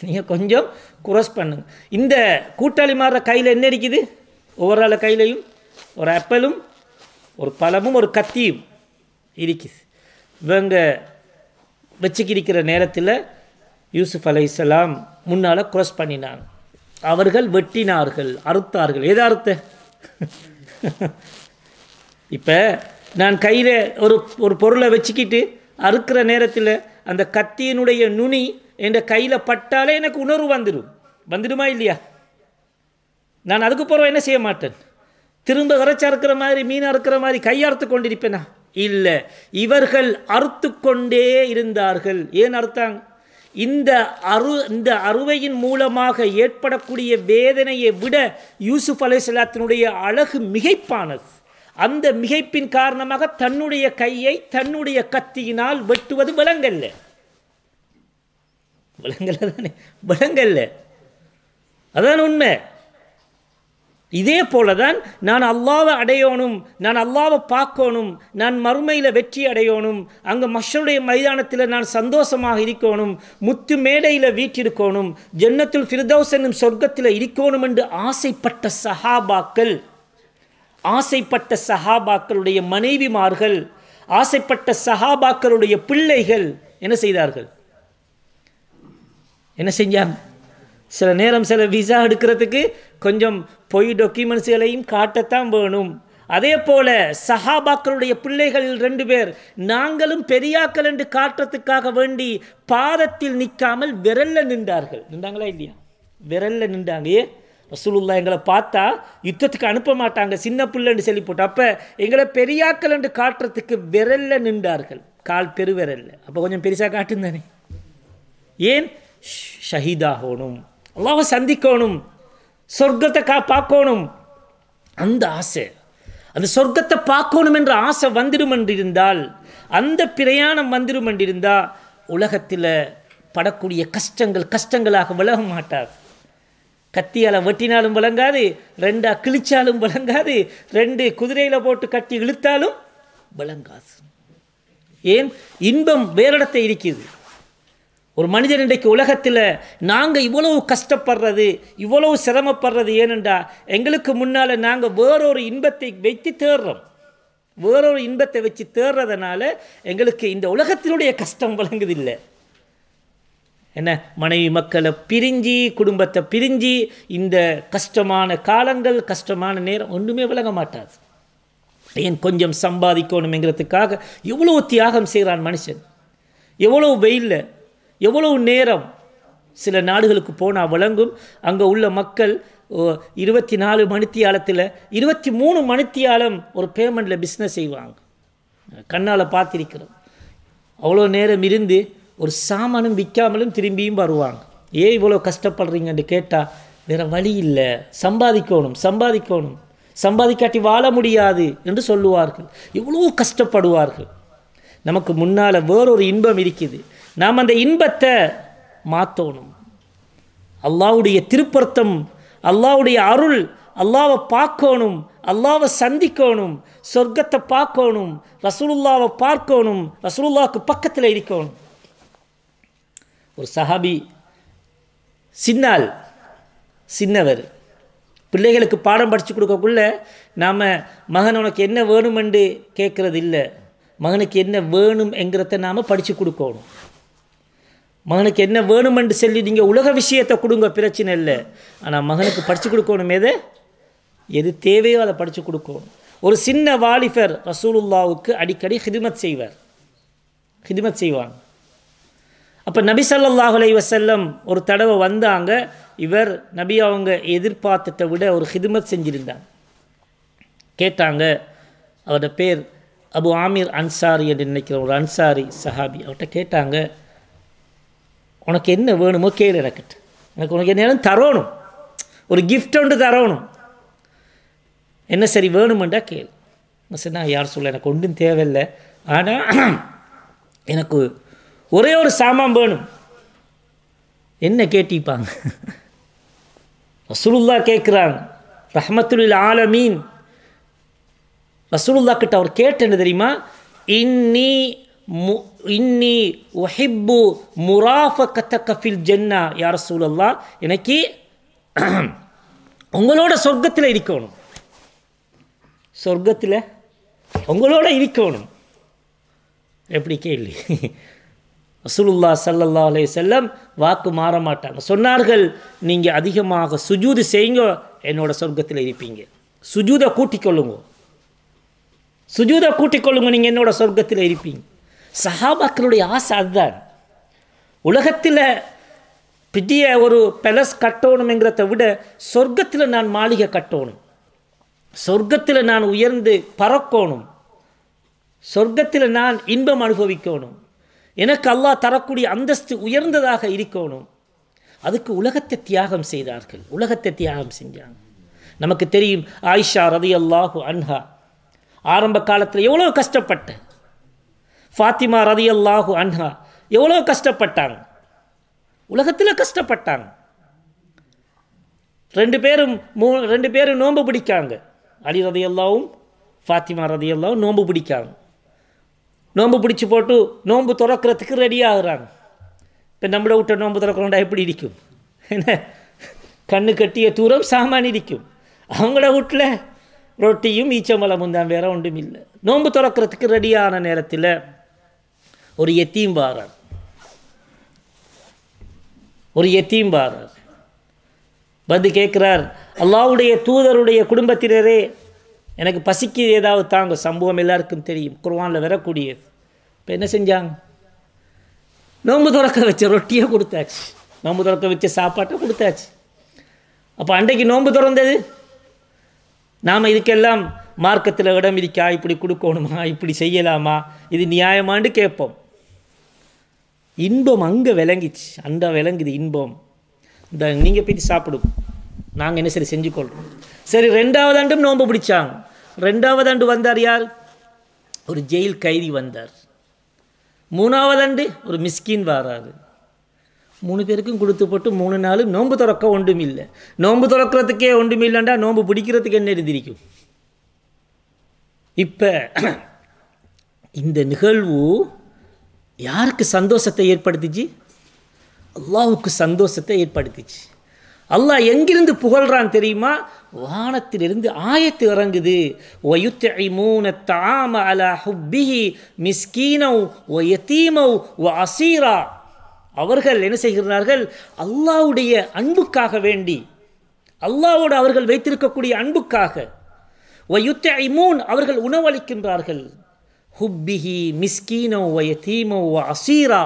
நீங்கள் கொஞ்சம் குரஸ் பண்ணுங்கள் இந்த கூட்டாளி மாறுற கையில் என்ன இருக்குது ஒவ்வொரு ஆள் கையிலையும் ஒரு அப்பலும் ஒரு பழமும் ஒரு கத்தியும் இருக்குது இவங்க வச்சுக்கிருக்கிற நேரத்தில் யூசுஃப் அலை இஸ்லாம் முன்னால் குரஸ் பண்ணினாங்க அவர்கள் வெட்டினார்கள் அறுத்தார்கள் எதை அறுத்த இப்போ நான் கையில் ஒரு ஒரு பொருளை வச்சுக்கிட்டு அறுக்கிற நேரத்தில் அந்த கத்தியினுடைய நுனி என் கையில் பட்டாலே எனக்கு உணர்வு வந்துடும் வந்துடுமா இல்லையா நான் அதுக்கு பிறகு என்ன செய்ய மாட்டேன் திரும்ப இறைச்சி அறுக்கிற மாதிரி மீன் அறுக்கிற மாதிரி கையறுத்து கொண்டிருப்பேனா இல்லை இவர்கள் அறுத்து கொண்டே இருந்தார்கள் ஏன் அறுத்தாங்க இந்த அரு இந்த அறுவையின் மூலமாக ஏற்படக்கூடிய வேதனையை விட யூசுஃப் அலைசலாத்தினுடைய அழகு மிகைப்பானது அந்த மிகைப்பின் காரணமாக தன்னுடைய கையை தன்னுடைய கத்தியினால் வெட்டுவது விலங்கல்ல விலங்கல்ல தானே விலங்கல்ல அதான் உண்மை இதே போல தான் நான் அல்லாவை அடையணும் நான் அல்லாவை பார்க்கணும் நான் மறுமையில் வெற்றி அடையணும் அங்கே மஷருடைய மைதானத்தில் நான் சந்தோஷமாக இருக்கணும் முத்து மேடையில் வீட்டிருக்கணும் ஜென்னத்தில் ஃபிர்தௌஸ் என்னும் சொர்க்கத்தில் இருக்கணும் என்று ஆசைப்பட்ட சஹாபாக்கள் ஆசைப்பட்ட சஹாபாக்களுடைய மனைவிமார்கள் ஆசைப்பட்ட சஹாபாக்களுடைய பிள்ளைகள் என்ன செய்தார்கள் என்ன செஞ்சாங்க சில நேரம் சில விசா எடுக்கிறதுக்கு கொஞ்சம் பொய் டாக்குமெண்ட்ஸ்களையும் காட்டத்தான் வேணும் அதே போல சஹாபாக்களுடைய பிள்ளைகள் ரெண்டு பேர் நாங்களும் பெரியாக்கள் என்று காட்டுறதுக்காக வேண்டி பாதத்தில் நிற்காமல் விரல்ல நின்றார்கள் நின்றாங்களா இல்லையா விரல்ல நின்றாங்க ஏன் ரசூலுல்லா எங்களை பார்த்தா யுத்தத்துக்கு அனுப்ப மாட்டாங்க சின்ன பிள்ளைன்னு சொல்லி போட்டு அப்போ எங்களை பெரியாக்கள் என்று காட்டுறதுக்கு விரலில் நின்றார்கள் கால் பெருவிரல்ல அப்போ கொஞ்சம் பெருசாக காட்டும் தானே ஏன் ஷஹீதாகணும் அல்லாவை சந்திக்கணும் சொர்க்கத்தை கா பார்க்கணும் அந்த ஆசை அந்த சொர்க்கத்தை பார்க்கணும் என்ற ஆசை வந்துடும் என்றிருந்தால் அந்த பிரயாணம் வந்துடும் என்றிருந்தால் உலகத்தில் படக்கூடிய கஷ்டங்கள் கஷ்டங்களாக விலக மாட்டாது கத்தியால் வெட்டினாலும் விளங்காது ரெண்டாக கிழிச்சாலும் விளங்காது ரெண்டு குதிரையில் போட்டு கட்டி இழுத்தாலும் விளங்காது ஏன் இன்பம் வேறிடத்தை இருக்கிறது ஒரு மனிதன் இன்றைக்கு உலகத்தில் நாங்கள் இவ்வளவு கஷ்டப்படுறது இவ்வளவு சிரமப்படுறது ஏனென்றா எங்களுக்கு முன்னால் நாங்கள் வேறொரு இன்பத்தை வைத்து தேடுறோம் வேறொரு இன்பத்தை வச்சு தேடுறதுனால எங்களுக்கு இந்த உலகத்தினுடைய கஷ்டம் விளங்குதில்லை என்ன மனைவி மக்களை பிரிஞ்சு குடும்பத்தை பிரிஞ்சு இந்த கஷ்டமான காலங்கள் கஷ்டமான நேரம் ஒன்றுமே விலக மாட்டாது ஏன் கொஞ்சம் சம்பாதிக்கணுங்கிறதுக்காக எவ்வளோ தியாகம் செய்கிறான் மனுஷன் எவ்வளோ வெயிலில் எவ்வளோ நேரம் சில நாடுகளுக்கு போனால் வழங்கும் அங்கே உள்ள மக்கள் இருபத்தி நாலு மணித்தியாலத்தில் இருபத்தி மூணு மணித்தியாலம் ஒரு பேமெண்ட்டில் பிஸ்னஸ் செய்வாங்க கண்ணால் பார்த்துருக்கிறோம் அவ்வளோ நேரம் இருந்து ஒரு சாமானும் விற்காமலும் திரும்பியும் வருவாங்க ஏன் இவ்வளோ கஷ்டப்படுறீங்கன்னு கேட்டால் வேறு வழி இல்லை சம்பாதிக்கணும் சம்பாதிக்கணும் சம்பாதிக்காட்டி வாழ முடியாது என்று சொல்லுவார்கள் இவ்வளோ கஷ்டப்படுவார்கள் நமக்கு முன்னால் வேறொரு இன்பம் இருக்குது நாம் அந்த இன்பத்தை மாற்றணும் அல்லாவுடைய திருப்பர்த்தம் அல்லாவுடைய அருள் அல்லாவை பார்க்கணும் அல்லாவை சந்திக்கணும் சொர்க்கத்தை பார்க்கணும் ரசூலுல்லாவை பார்க்கணும் ரசூலுல்லாவுக்கு பக்கத்தில் இருக்கணும் ஒரு சஹாபி சின்னால் சின்னவர் பிள்ளைகளுக்கு பாடம் படித்து கொடுக்கக்குள்ளே நாம் மகன் உனக்கு என்ன வேணுமென்று கேட்குறது இல்லை மகனுக்கு என்ன வேணும் என்கிறத நாம் படித்து கொடுக்கணும் மகனுக்கு என்ன வேணுமென்று சொல்லி நீங்கள் உலக விஷயத்தை கொடுங்க பிரச்சனை இல்லை ஆனால் மகனுக்கு படித்து கொடுக்கணும் எது எது தேவையோ அதை படித்து கொடுக்கணும் ஒரு சின்ன வாலிபர் ரசூலுல்லாவுக்கு அடிக்கடி ஹிதிமத் செய்வார் ஹிதிமத் செய்வாங்க அப்போ நபி சல்லாஹ் அலை வசல்லம் ஒரு தடவை வந்தாங்க இவர் நபி அவங்க எதிர்பார்த்ததை விட ஒரு ஹிதுமத் செஞ்சிருந்தாங்க கேட்டாங்க அவரோட பேர் அபு ஆமீர் அன்சாரி என்று நினைக்கிற ஒரு அன்சாரி சஹாபி அவர்கிட்ட கேட்டாங்க உனக்கு என்ன வேணுமோ கேளு எனக்கிட்ட எனக்கு உனக்கு என்ன தரணும் ஒரு கிஃப்ட் ஒன்று தரணும் என்ன சரி வேணுமெண்டா கேளு நான் யார் சொல்ல எனக்கு ஒன்றும் தேவையில்லை ஆனால் எனக்கு ஒரே ஒரு சாமான் வேணும் என்ன கேட்டிப்பாங்க ரசூலுல்லா கேட்குறாங்க ரஹமத்துல ஆலமீன் ரசூலுல்லா கிட்ட அவர் கேட்டேன்னு தெரியுமா இன்னி மு இன்னி ஒஹிப்பு முராஃப கத்த கஃபில் ஜென்னா யார் சூழல்லா எனக்கு உங்களோட சொர்க்கத்தில் இருக்கணும் சொர்க்கத்தில் உங்களோட இருக்கணும் எப்படி கேள்வி ரசூலுல்லா சல்லல்லா அலே செல்லம் வாக்கு மாற மாட்டாங்க சொன்னார்கள் நீங்கள் அதிகமாக சுஜூது செய்யுங்க என்னோடய சொர்க்கத்தில் இருப்பீங்க சுஜூதை கூட்டிக் கொள்ளுங்க சுஜூதை கூட்டிக் கொள்ளுங்க நீங்கள் என்னோடய சொர்க்கத்தில் இருப்பீங்க சஹாபாக்களுடைய ஆசை அதுதான் உலகத்தில் பெரிய ஒரு பெலஸ் கட்டணுங்கிறத விட சொர்க்கத்தில் நான் மாளிகை கட்டணும் சொர்க்கத்தில் நான் உயர்ந்து பறக்கணும் சொர்க்கத்தில் நான் இன்பம் அனுபவிக்கணும் எனக்கு அல்லாஹ் தரக்கூடிய அந்தஸ்து உயர்ந்ததாக இருக்கணும் அதுக்கு உலகத்தை தியாகம் செய்தார்கள் உலகத்தை தியாகம் செஞ்சாங்க நமக்கு தெரியும் ஆயிஷா ரதி அல்லாஹு அன்ஹா ஆரம்ப காலத்தில் எவ்வளோ கஷ்டப்பட்ட ஃபாத்திமா ரதி அல்லாஹு அன்ஹா எவ்வளோ கஷ்டப்பட்டாங்க உலகத்தில் கஷ்டப்பட்டாங்க ரெண்டு பேரும் மூ ரெண்டு பேரும் நோன்பு பிடிக்காங்க அலி அல்லாவும் ஃபாத்திமா அல்லாவும் நோன்பு பிடிக்காங்க நோன்பு பிடிச்சி போட்டு நோன்பு திறக்கிறதுக்கு ரெடி ஆகுறாங்க இப்போ நம்மளை விட்ட நோன்பு திறக்கிறோண்டா எப்படி இருக்கும் என்ன கண்ணு கட்டிய தூரம் சாமான் இருக்கும் அவங்கள வீட்டில் ரொட்டியும் ஈச்சம்பழமும் தான் வேறு ஒன்றும் இல்லை நோன்பு திறக்கிறதுக்கு ரெடியான நேரத்தில் ஒரு எத்தியும் பாரார் ஒரு எத்தியும் பாரார் வந்து கேட்குறார் அல்லாவுடைய தூதருடைய குடும்பத்தினரே எனக்கு பசிக்கு ஏதாவது தாங்க சம்பவம் எல்லாருக்கும் தெரியும் குர்வானில் வரக்கூடியது இப்போ என்ன செஞ்சாங்க நோம்பு துறக்க வச்ச ரொட்டியை கொடுத்தாச்சு நோம்பு துறக்க வச்ச சாப்பாட்டை கொடுத்தாச்சு அப்போ அன்றைக்கு நோம்பு திறந்தது நாம் இதுக்கெல்லாம் மார்க்கத்தில் இடம் இருக்கா இப்படி கொடுக்கணுமா இப்படி செய்யலாமா இது நியாயமான்னு கேட்போம் இன்பம் அங்கே விளங்கிச்சு அண்டா விளங்குது இன்பம் இந்த நீங்கள் போய் சாப்பிடும் நாங்கள் என்ன சரி செஞ்சுக்கொள்கிறோம் சரி ரெண்டாவது ஆண்டும் நோன்பு பிடிச்சாங்க ரெண்டாவது ஆண்டு வந்தார் யார் ஒரு ஜெயில் கைதி வந்தார் மூணாவது ஆண்டு ஒரு மிஸ்கின் வாராரு மூணு பேருக்கும் கொடுத்து போட்டு மூணு நாள் நோன்பு திறக்க ஒன்றும் இல்லை நோன்பு திறக்கிறதுக்கே ஒன்றும் இல்லைண்டா நோன்பு பிடிக்கிறதுக்கு என்ன இருந்திருக்கும் இப்போ [CLEARS THROAT] இந்த நிகழ்வு யாருக்கு சந்தோஷத்தை ஏற்படுத்திச்சு அல்லாவுக்கு சந்தோஷத்தை ஏற்படுத்திச்சு அல்லாஹ் எங்கிருந்து புகழ்றான் தெரியுமா வானத்திலிருந்து ஆயத்து இறங்குது மூன தாம அல அசீரா அவர்கள் என்ன செய்கிறார்கள் அல்லாவுடைய அன்புக்காக வேண்டி அல்லாவோடு அவர்கள் வைத்திருக்கக்கூடிய அன்புக்காக ஒயுத்த ஐமூன் அவர்கள் உணவளிக்கின்றார்கள் ஹுப்பிஹி மிஸ்கீனோ ஒய தீமோ அசீரா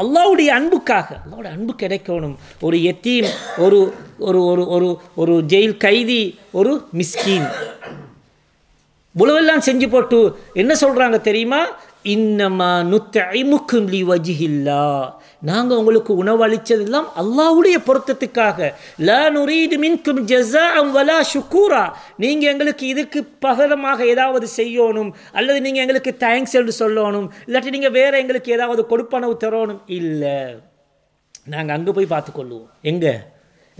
அல்லாவுடைய அன்புக்காக அல்லாவுடைய அன்பு கிடைக்கணும் ஒரு எத்தீம் ஒரு ஒரு ஒரு ஒரு ஒரு ஜெயில் கைதி ஒரு மிஸ்கீன் உழவெல்லாம் செஞ்சு போட்டு என்ன சொல்கிறாங்க தெரியுமா இன்னமா நுத்தைமுக்கும் லி வஜிஹில்லா நாங்கள் உங்களுக்கு உணவளித்ததெல்லாம் அல்லாவுடைய பொருத்தத்துக்காக ல நுரீது மின்கும் ஜஸா அம் வலா ஷுக்கூரா நீங்கள் எங்களுக்கு இதுக்கு பகலமாக ஏதாவது செய்யணும் அல்லது நீங்கள் எங்களுக்கு தேங்க்ஸ் என்று சொல்லணும் இல்லாட்டி நீங்கள் வேறு எங்களுக்கு ஏதாவது கொடுப்பனவு தரணும் இல்லை நாங்கள் அங்கே போய் பார்த்துக்கொள்ளுவோம் எங்கே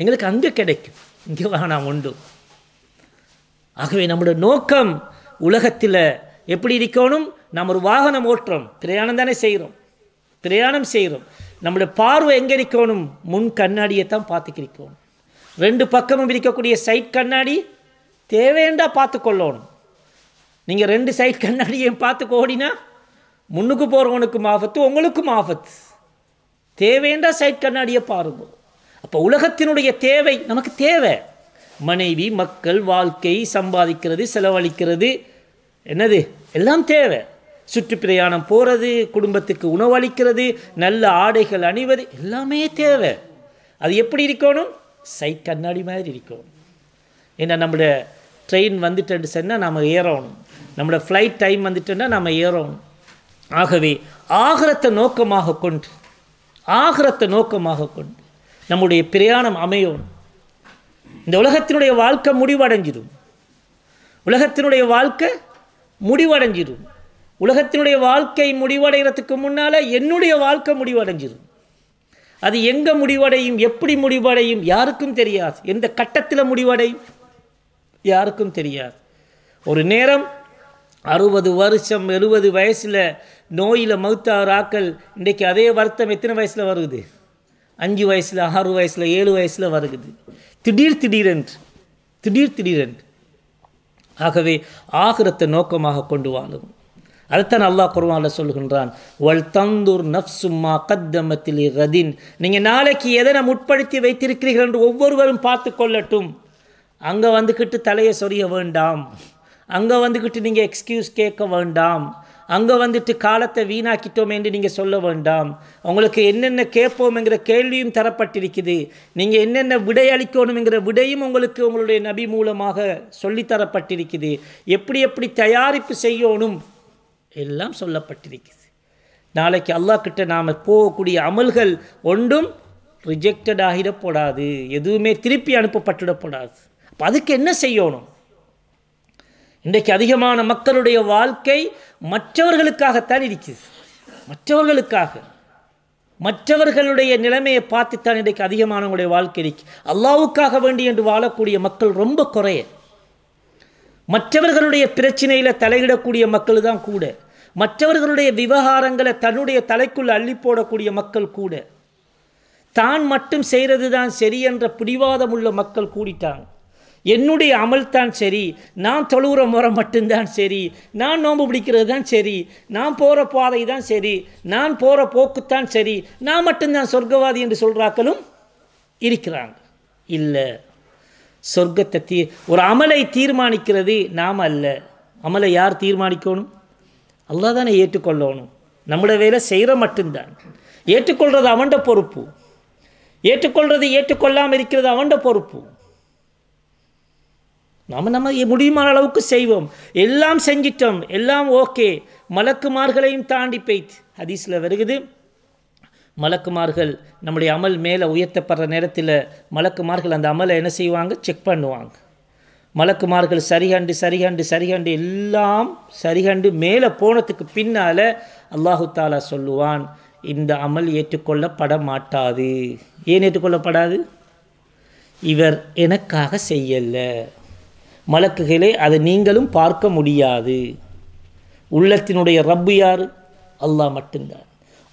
எங்களுக்கு அங்கே கிடைக்கும் இங்கே வேணாம் உண்டு ஆகவே நம்முடைய நோக்கம் உலகத்தில் எப்படி இருக்கணும் நாம் ஒரு வாகனம் ஓட்டுறோம் பிரயாணம் தானே செய்கிறோம் பிரயாணம் செய்கிறோம் நம்மளுடைய பார்வை எங்கே இருக்கணும் முன் கண்ணாடியை தான் பார்த்துக்கிறோம் ரெண்டு பக்கமும் இருக்கக்கூடிய சைட் கண்ணாடி தேவையண்டா பார்த்துக்கொள்ளணும் நீங்கள் ரெண்டு சைட் கண்ணாடியும் பார்த்து ஓடினா முன்னுக்கு போகிறவனுக்கும் ஆபத்து உங்களுக்கும் ஆபத்து தேவையண்டா சைட் கண்ணாடியை பாருங்கள் அப்போ உலகத்தினுடைய தேவை நமக்கு தேவை மனைவி மக்கள் வாழ்க்கை சம்பாதிக்கிறது செலவழிக்கிறது என்னது எல்லாம் தேவை சுற்று பிரயாணம் போகிறது குடும்பத்துக்கு உணவளிக்கிறது நல்ல ஆடைகள் அணிவது எல்லாமே தேவை அது எப்படி இருக்கணும் சைட் கண்ணாடி மாதிரி இருக்கணும் ஏன்னா நம்மளோட ட்ரெயின் வந்துட்டு சொன்னால் நம்ம ஏறணும் நம்மளோட ஃப்ளைட் டைம் வந்துட்டோன்னா நம்ம ஏறணும் ஆகவே ஆகரத்தை நோக்கமாக கொண்டு ஆகரத்தை நோக்கமாக கொண்டு நம்முடைய பிரயாணம் அமையணும் இந்த உலகத்தினுடைய வாழ்க்கை முடிவடைஞ்சிடும் உலகத்தினுடைய வாழ்க்கை முடிவடைஞ்சிடும் உலகத்தினுடைய வாழ்க்கை முடிவடைகிறதுக்கு முன்னால் என்னுடைய வாழ்க்கை முடிவடைஞ்சிடும் அது எங்கே முடிவடையும் எப்படி முடிவடையும் யாருக்கும் தெரியாது எந்த கட்டத்தில் முடிவடையும் யாருக்கும் தெரியாது ஒரு நேரம் அறுபது வருஷம் எழுபது வயசில் நோயில் ஆக்கள் இன்றைக்கு அதே வருத்தம் எத்தனை வயசில் வருது அஞ்சு வயசில் ஆறு வயசில் ஏழு வயசில் வருகுது திடீர் திடீரென்று திடீர் திடீரென்று ஆகவே ஆகிரத்தை நோக்கமாக கொண்டு வாழும் அதைத்தான் அல்லாஹ் குர்வானில் சொல்கின்றான் வல் தந்தூர் நப்சும்மா கத்தமத்தில் ரதின் நீங்கள் நாளைக்கு எதனை உட்படுத்தி வைத்திருக்கிறீர்கள் என்று ஒவ்வொருவரும் பார்த்து கொள்ளட்டும் அங்கே வந்துக்கிட்டு தலையை சொரிய வேண்டாம் அங்கே வந்துக்கிட்டு நீங்கள் எக்ஸ்கியூஸ் கேட்க வேண்டாம் அங்கே வந்துட்டு காலத்தை வீணாக்கிட்டோம் என்று நீங்கள் சொல்ல வேண்டாம் உங்களுக்கு என்னென்ன கேட்போம்ங்கிற கேள்வியும் தரப்பட்டிருக்குது நீங்கள் என்னென்ன விடை அளிக்கணுங்கிற விடையும் உங்களுக்கு உங்களுடைய நபி மூலமாக சொல்லித்தரப்பட்டிருக்குது எப்படி எப்படி தயாரிப்பு செய்யணும் எல்லாம் சொல்லப்பட்டிருக்குது நாளைக்கு கிட்ட நாம் போகக்கூடிய அமல்கள் ஒன்றும் ரிஜெக்டட் ஆகிடப்படாது எதுவுமே திருப்பி அனுப்பப்பட்டுடப்படாது அப்போ அதுக்கு என்ன செய்யணும் இன்றைக்கு அதிகமான மக்களுடைய வாழ்க்கை மற்றவர்களுக்காகத்தான் இருக்குது மற்றவர்களுக்காக மற்றவர்களுடைய நிலைமையை பார்த்துத்தான் இன்றைக்கு அதிகமானவங்களுடைய வாழ்க்கை இருக்கு அல்லாவுக்காக வேண்டி என்று வாழக்கூடிய மக்கள் ரொம்ப குறைய மற்றவர்களுடைய பிரச்சனையில் தலையிடக்கூடிய மக்கள் தான் கூட மற்றவர்களுடைய விவகாரங்களை தன்னுடைய தலைக்குள் அள்ளி போடக்கூடிய மக்கள் கூட தான் மட்டும் செய்கிறது தான் சரி என்ற பிடிவாதம் உள்ள மக்கள் கூடிட்டாங்க என்னுடைய அமல் தான் சரி நான் தொழுகிற முறை மட்டும்தான் சரி நான் நோம்பு பிடிக்கிறது தான் சரி நான் போகிற பாதை தான் சரி நான் போகிற போக்குத்தான் சரி நான் மட்டும்தான் சொர்க்கவாதி என்று சொல்கிறாக்களும் இருக்கிறாங்க இல்லை சொர்க்கத்தை தீ ஒரு அமலை தீர்மானிக்கிறது நாம் அல்ல அமலை யார் தீர்மானிக்கணும் அல்லா தானே ஏற்றுக்கொள்ளணும் நம்முடைய வேலை செய்கிற மட்டும்தான் ஏற்றுக்கொள்வது அவன்ட பொறுப்பு ஏற்றுக்கொள்வது ஏற்றுக்கொள்ளாமல் இருக்கிறது அவன்ட பொறுப்பு நாம் நம்ம முடியுமான அளவுக்கு செய்வோம் எல்லாம் செஞ்சிட்டோம் எல்லாம் ஓகே மலக்குமார்களையும் தாண்டி போய்த்து ஹதீஸில் வருகுது மலக்குமார்கள் நம்முடைய அமல் மேலே உயர்த்தப்படுற நேரத்தில் மலக்குமார்கள் அந்த அமலை என்ன செய்வாங்க செக் பண்ணுவாங்க மலக்குமார்கள் சரிகண்டு சரிகண்டு சரிகண்டு எல்லாம் சரிகண்டு மேலே போனதுக்கு பின்னால் அல்லாஹு தாலா சொல்லுவான் இந்த அமல் ஏற்றுக்கொள்ளப்பட மாட்டாது ஏன் ஏற்றுக்கொள்ளப்படாது இவர் எனக்காக செய்யலை மலக்குகளே அதை நீங்களும் பார்க்க முடியாது உள்ளத்தினுடைய ரப்பு யார் அல்லாஹ் மட்டும்தான்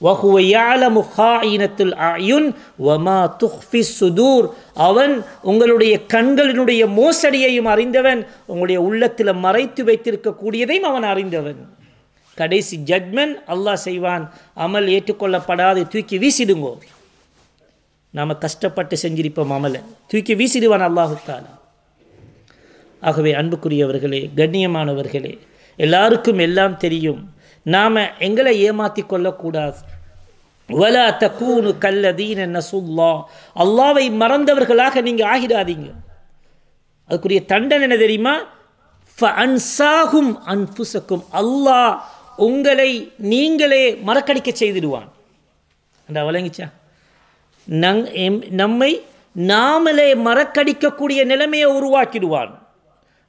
அவன் உங்களுடைய கண்களினுடைய மோசடியையும் அறிந்தவன் உங்களுடைய உள்ளத்தில் மறைத்து வைத்திருக்கக்கூடியதையும் அவன் அறிந்தவன் கடைசி ஜட்மெண்ட் அல்லாஹ் செய்வான் அமல் ஏற்றுக்கொள்ளப்படாது தூக்கி வீசிடுங்கோ நாம் கஷ்டப்பட்டு செஞ்சிருப்போம் அமலை தூக்கி வீசிடுவான் அல்லாஹுத்தாலா ஆகவே அன்புக்குரியவர்களே கண்ணியமானவர்களே எல்லாருக்கும் எல்லாம் தெரியும் நாம் எங்களை ஏமாற்றி கொள்ளக்கூடாது வல தக்கூனு கல்லதீன் என்ன சொல்லா அல்லாவை மறந்தவர்களாக நீங்கள் ஆகிடாதீங்க அதுக்குரிய தண்டனை என்ன தெரியுமா அன்சாகும் அன்புசக்கும் அல்லாஹ் உங்களை நீங்களே மறக்கடிக்க செய்திடுவான் அந்த வழங்கிச்சா நங் நம்மை நாமளே மறக்கடிக்கக்கூடிய நிலைமையை உருவாக்கிடுவான்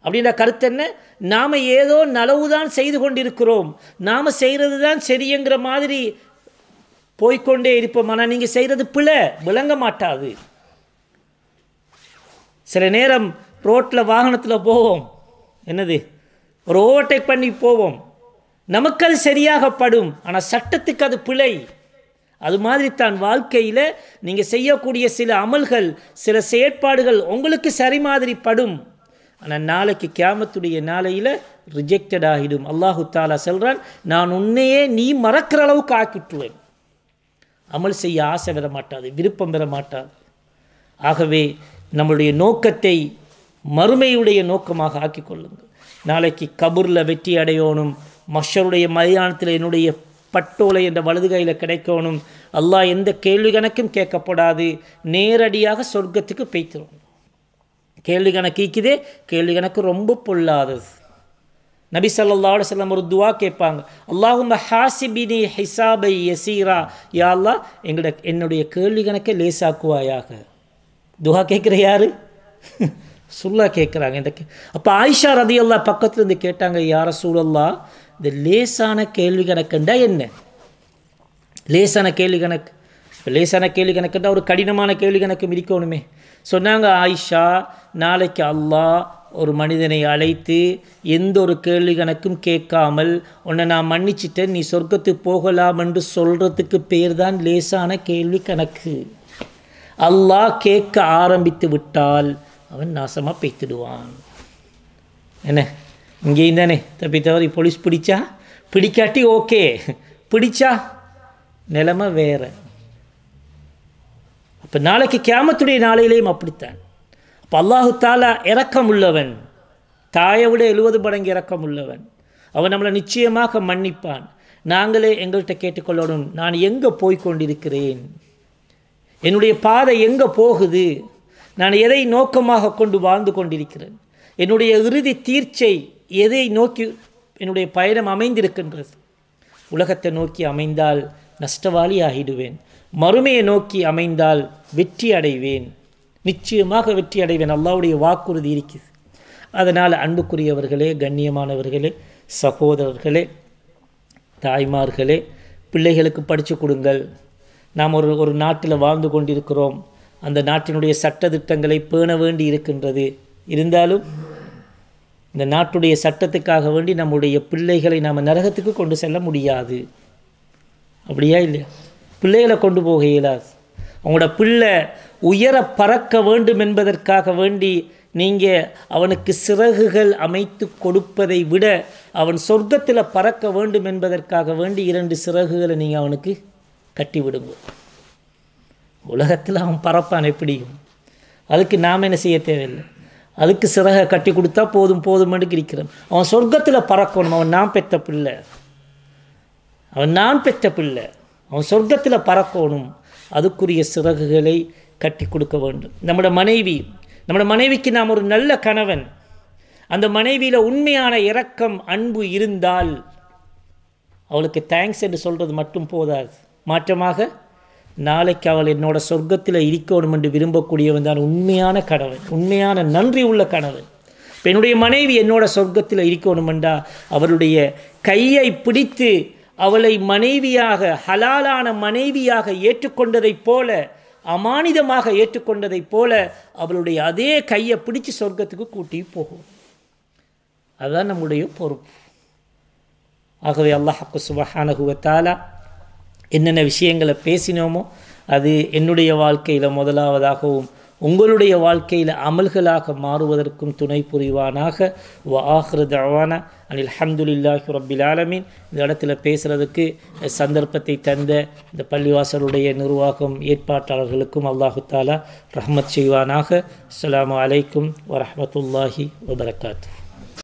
அப்படின்ற கருத்து என்ன நாம் ஏதோ நலவு தான் செய்து கொண்டிருக்கிறோம் நாம் செய்கிறது தான் சரிங்கிற மாதிரி போய்கொண்டே இருப்போம் ஆனால் நீங்கள் செய்கிறது பிழை விளங்க மாட்டாது சில நேரம் ரோட்டில் வாகனத்தில் போவோம் என்னது ஒரு ஓவர்டேக் பண்ணி போவோம் நமக்கு அது சரியாகப்படும் ஆனால் சட்டத்துக்கு அது பிழை அது மாதிரி தான் வாழ்க்கையில் நீங்கள் செய்யக்கூடிய சில அமல்கள் சில செயற்பாடுகள் உங்களுக்கு சரி மாதிரி படும் ஆனால் நாளைக்கு கேமத்துடைய நாளையில் ரிஜெக்டட் ஆகிடும் அல்லாஹு தாலா சொல்கிறான் நான் உன்னையே நீ மறக்கிற அளவுக்கு ஆக்கிட்டுவேன் அமல் செய்ய ஆசை பெற மாட்டாது விருப்பம் பெற மாட்டாது ஆகவே நம்மளுடைய நோக்கத்தை மறுமையுடைய நோக்கமாக ஆக்கி கொள்ளுங்கள் நாளைக்கு கபூரில் வெற்றி அடையணும் மஷருடைய மதியானத்தில் என்னுடைய பட்டோலை என்ற வலது கையில் கிடைக்கணும் அல்லாஹ் எந்த கேள்வி கணக்கும் கேட்கப்படாது நேரடியாக சொர்க்கத்துக்கு பெய்த்திரும் கேள்வி கணக்கு கேள்வி கணக்கு ரொம்ப பொல்லாதது நபி சல்லாவோட செல்லம் ஒரு துவா கேட்பாங்க அல்லாஹும் ஹாசிபினி ஹிசாபை யசீரா யா எங்களோட என்னுடைய கேள்வி கணக்கை லேசாக்குவாயாக துவா கேட்குற யாரு சுல்லா கேட்குறாங்க இந்த அப்போ ஆயிஷா ரதி அல்லா பக்கத்தில் இருந்து கேட்டாங்க யார சூழல்லா இந்த லேசான கேள்வி கணக்குண்டா என்ன லேசான கேள்வி கணக்கு இப்போ லேசான கேள்வி கணக்குண்டா ஒரு கடினமான கேள்வி கணக்கு மிதிக்கணுமே சொன்னாங்க ஆயிஷா நாளைக்கு அல்லாஹ் ஒரு மனிதனை அழைத்து எந்த ஒரு கேள்வி கணக்கும் கேட்காமல் உன்னை நான் மன்னிச்சிட்டேன் நீ சொர்க்கத்துக்கு போகலாம் என்று சொல்கிறதுக்கு பேர் தான் லேசான கேள்வி கணக்கு அல்லாஹ் கேட்க ஆரம்பித்து விட்டால் அவன் நாசமாக பேத்துடுவான் என்ன இங்கேயும் தானே தப்பி தவறி போலீஸ் பிடிச்சா பிடிக்காட்டி ஓகே பிடிச்சா நிலமை வேறு இப்போ நாளைக்கு கேமத்துடைய நாளையிலேயும் அப்படித்தான் அப்போ அல்லாஹு தாலா இறக்கம் உள்ளவன் தாயை விட எழுபது மடங்கு இறக்கம் உள்ளவன் அவன் நம்மளை நிச்சயமாக மன்னிப்பான் நாங்களே எங்கள்கிட்ட கேட்டுக்கொள்ளணும் நான் எங்கே போய் கொண்டிருக்கிறேன் என்னுடைய பாதை எங்கே போகுது நான் எதை நோக்கமாக கொண்டு வாழ்ந்து கொண்டிருக்கிறேன் என்னுடைய இறுதி தீர்ச்சை எதை நோக்கி என்னுடைய பயணம் அமைந்திருக்கின்றது உலகத்தை நோக்கி அமைந்தால் நஷ்டவாளி ஆகிடுவேன் மறுமையை நோக்கி அமைந்தால் வெற்றி அடைவேன் நிச்சயமாக வெற்றி அடைவேன் அல்லாவுடைய வாக்குறுதி இருக்குது அதனால் அன்புக்குரியவர்களே கண்ணியமானவர்களே சகோதரர்களே தாய்மார்களே பிள்ளைகளுக்கு படித்து கொடுங்கள் நாம் ஒரு ஒரு நாட்டில் வாழ்ந்து கொண்டிருக்கிறோம் அந்த நாட்டினுடைய சட்டத்திட்டங்களை பேண வேண்டி இருக்கின்றது இருந்தாலும் இந்த நாட்டுடைய சட்டத்துக்காக வேண்டி நம்முடைய பிள்ளைகளை நாம் நரகத்துக்கு கொண்டு செல்ல முடியாது அப்படியா இல்லையா பிள்ளைகளை கொண்டு போக இயலாது அவங்களோட பிள்ளை உயர பறக்க வேண்டும் என்பதற்காக வேண்டி நீங்கள் அவனுக்கு சிறகுகள் அமைத்து கொடுப்பதை விட அவன் சொர்க்கத்தில் பறக்க வேண்டும் என்பதற்காக வேண்டி இரண்டு சிறகுகளை நீங்கள் அவனுக்கு கட்டிவிடுங்க உலகத்தில் அவன் பறப்பான் எப்படியும் அதுக்கு நாம் என்ன செய்ய தேவையில்லை அதுக்கு சிறக கட்டி கொடுத்தா போதும் போதுமென்று கிரிக்கிறான் அவன் சொர்க்கத்தில் பறக்கணும் அவன் நான் பெற்ற பிள்ளை அவன் நான் பெற்ற பிள்ளை அவன் சொர்க்கத்தில் பறக்கணும் அதுக்குரிய சிறகுகளை கட்டி கொடுக்க வேண்டும் நம்மளோட மனைவி நம்முடைய மனைவிக்கு நாம் ஒரு நல்ல கணவன் அந்த மனைவியில் உண்மையான இரக்கம் அன்பு இருந்தால் அவளுக்கு தேங்க்ஸ் என்று சொல்கிறது மட்டும் போதாது மாற்றமாக நாளைக்கு அவள் என்னோட சொர்க்கத்தில் இருக்கணும் என்று விரும்பக்கூடியவன் தான் உண்மையான கணவன் உண்மையான நன்றி உள்ள கணவன் என்னுடைய மனைவி என்னோட சொர்க்கத்தில் இருக்கணும் என்றால் அவருடைய கையை பிடித்து அவளை மனைவியாக ஹலாலான மனைவியாக ஏற்றுக்கொண்டதைப் போல அமானிதமாக ஏற்றுக்கொண்டதைப் போல அவளுடைய அதே கையை பிடிச்சி சொர்க்கத்துக்கு கூட்டி போகும் அதுதான் நம்முடைய பொறுப்பு ஆகவே அல்லாஹாக்கு குவத்தாலா என்னென்ன விஷயங்களை பேசினோமோ அது என்னுடைய வாழ்க்கையில் முதலாவதாகவும் உங்களுடைய வாழ்க்கையில் அமல்களாக மாறுவதற்கும் துணை புரிவானாக ஆஹ்ரதவான அனில் அஹமதுல்லாஹி ரபில் ஆலமின் இந்த இடத்துல பேசுகிறதுக்கு சந்தர்ப்பத்தை தந்த இந்த பள்ளிவாசலுடைய நிர்வாகம் ஏற்பாட்டாளர்களுக்கும் அல்லாஹு தாலா ரஹ்மத் செய்வானாக அஸ்லாம் வலைக்கும் வரமத்துல்லாஹி வபரகாத்து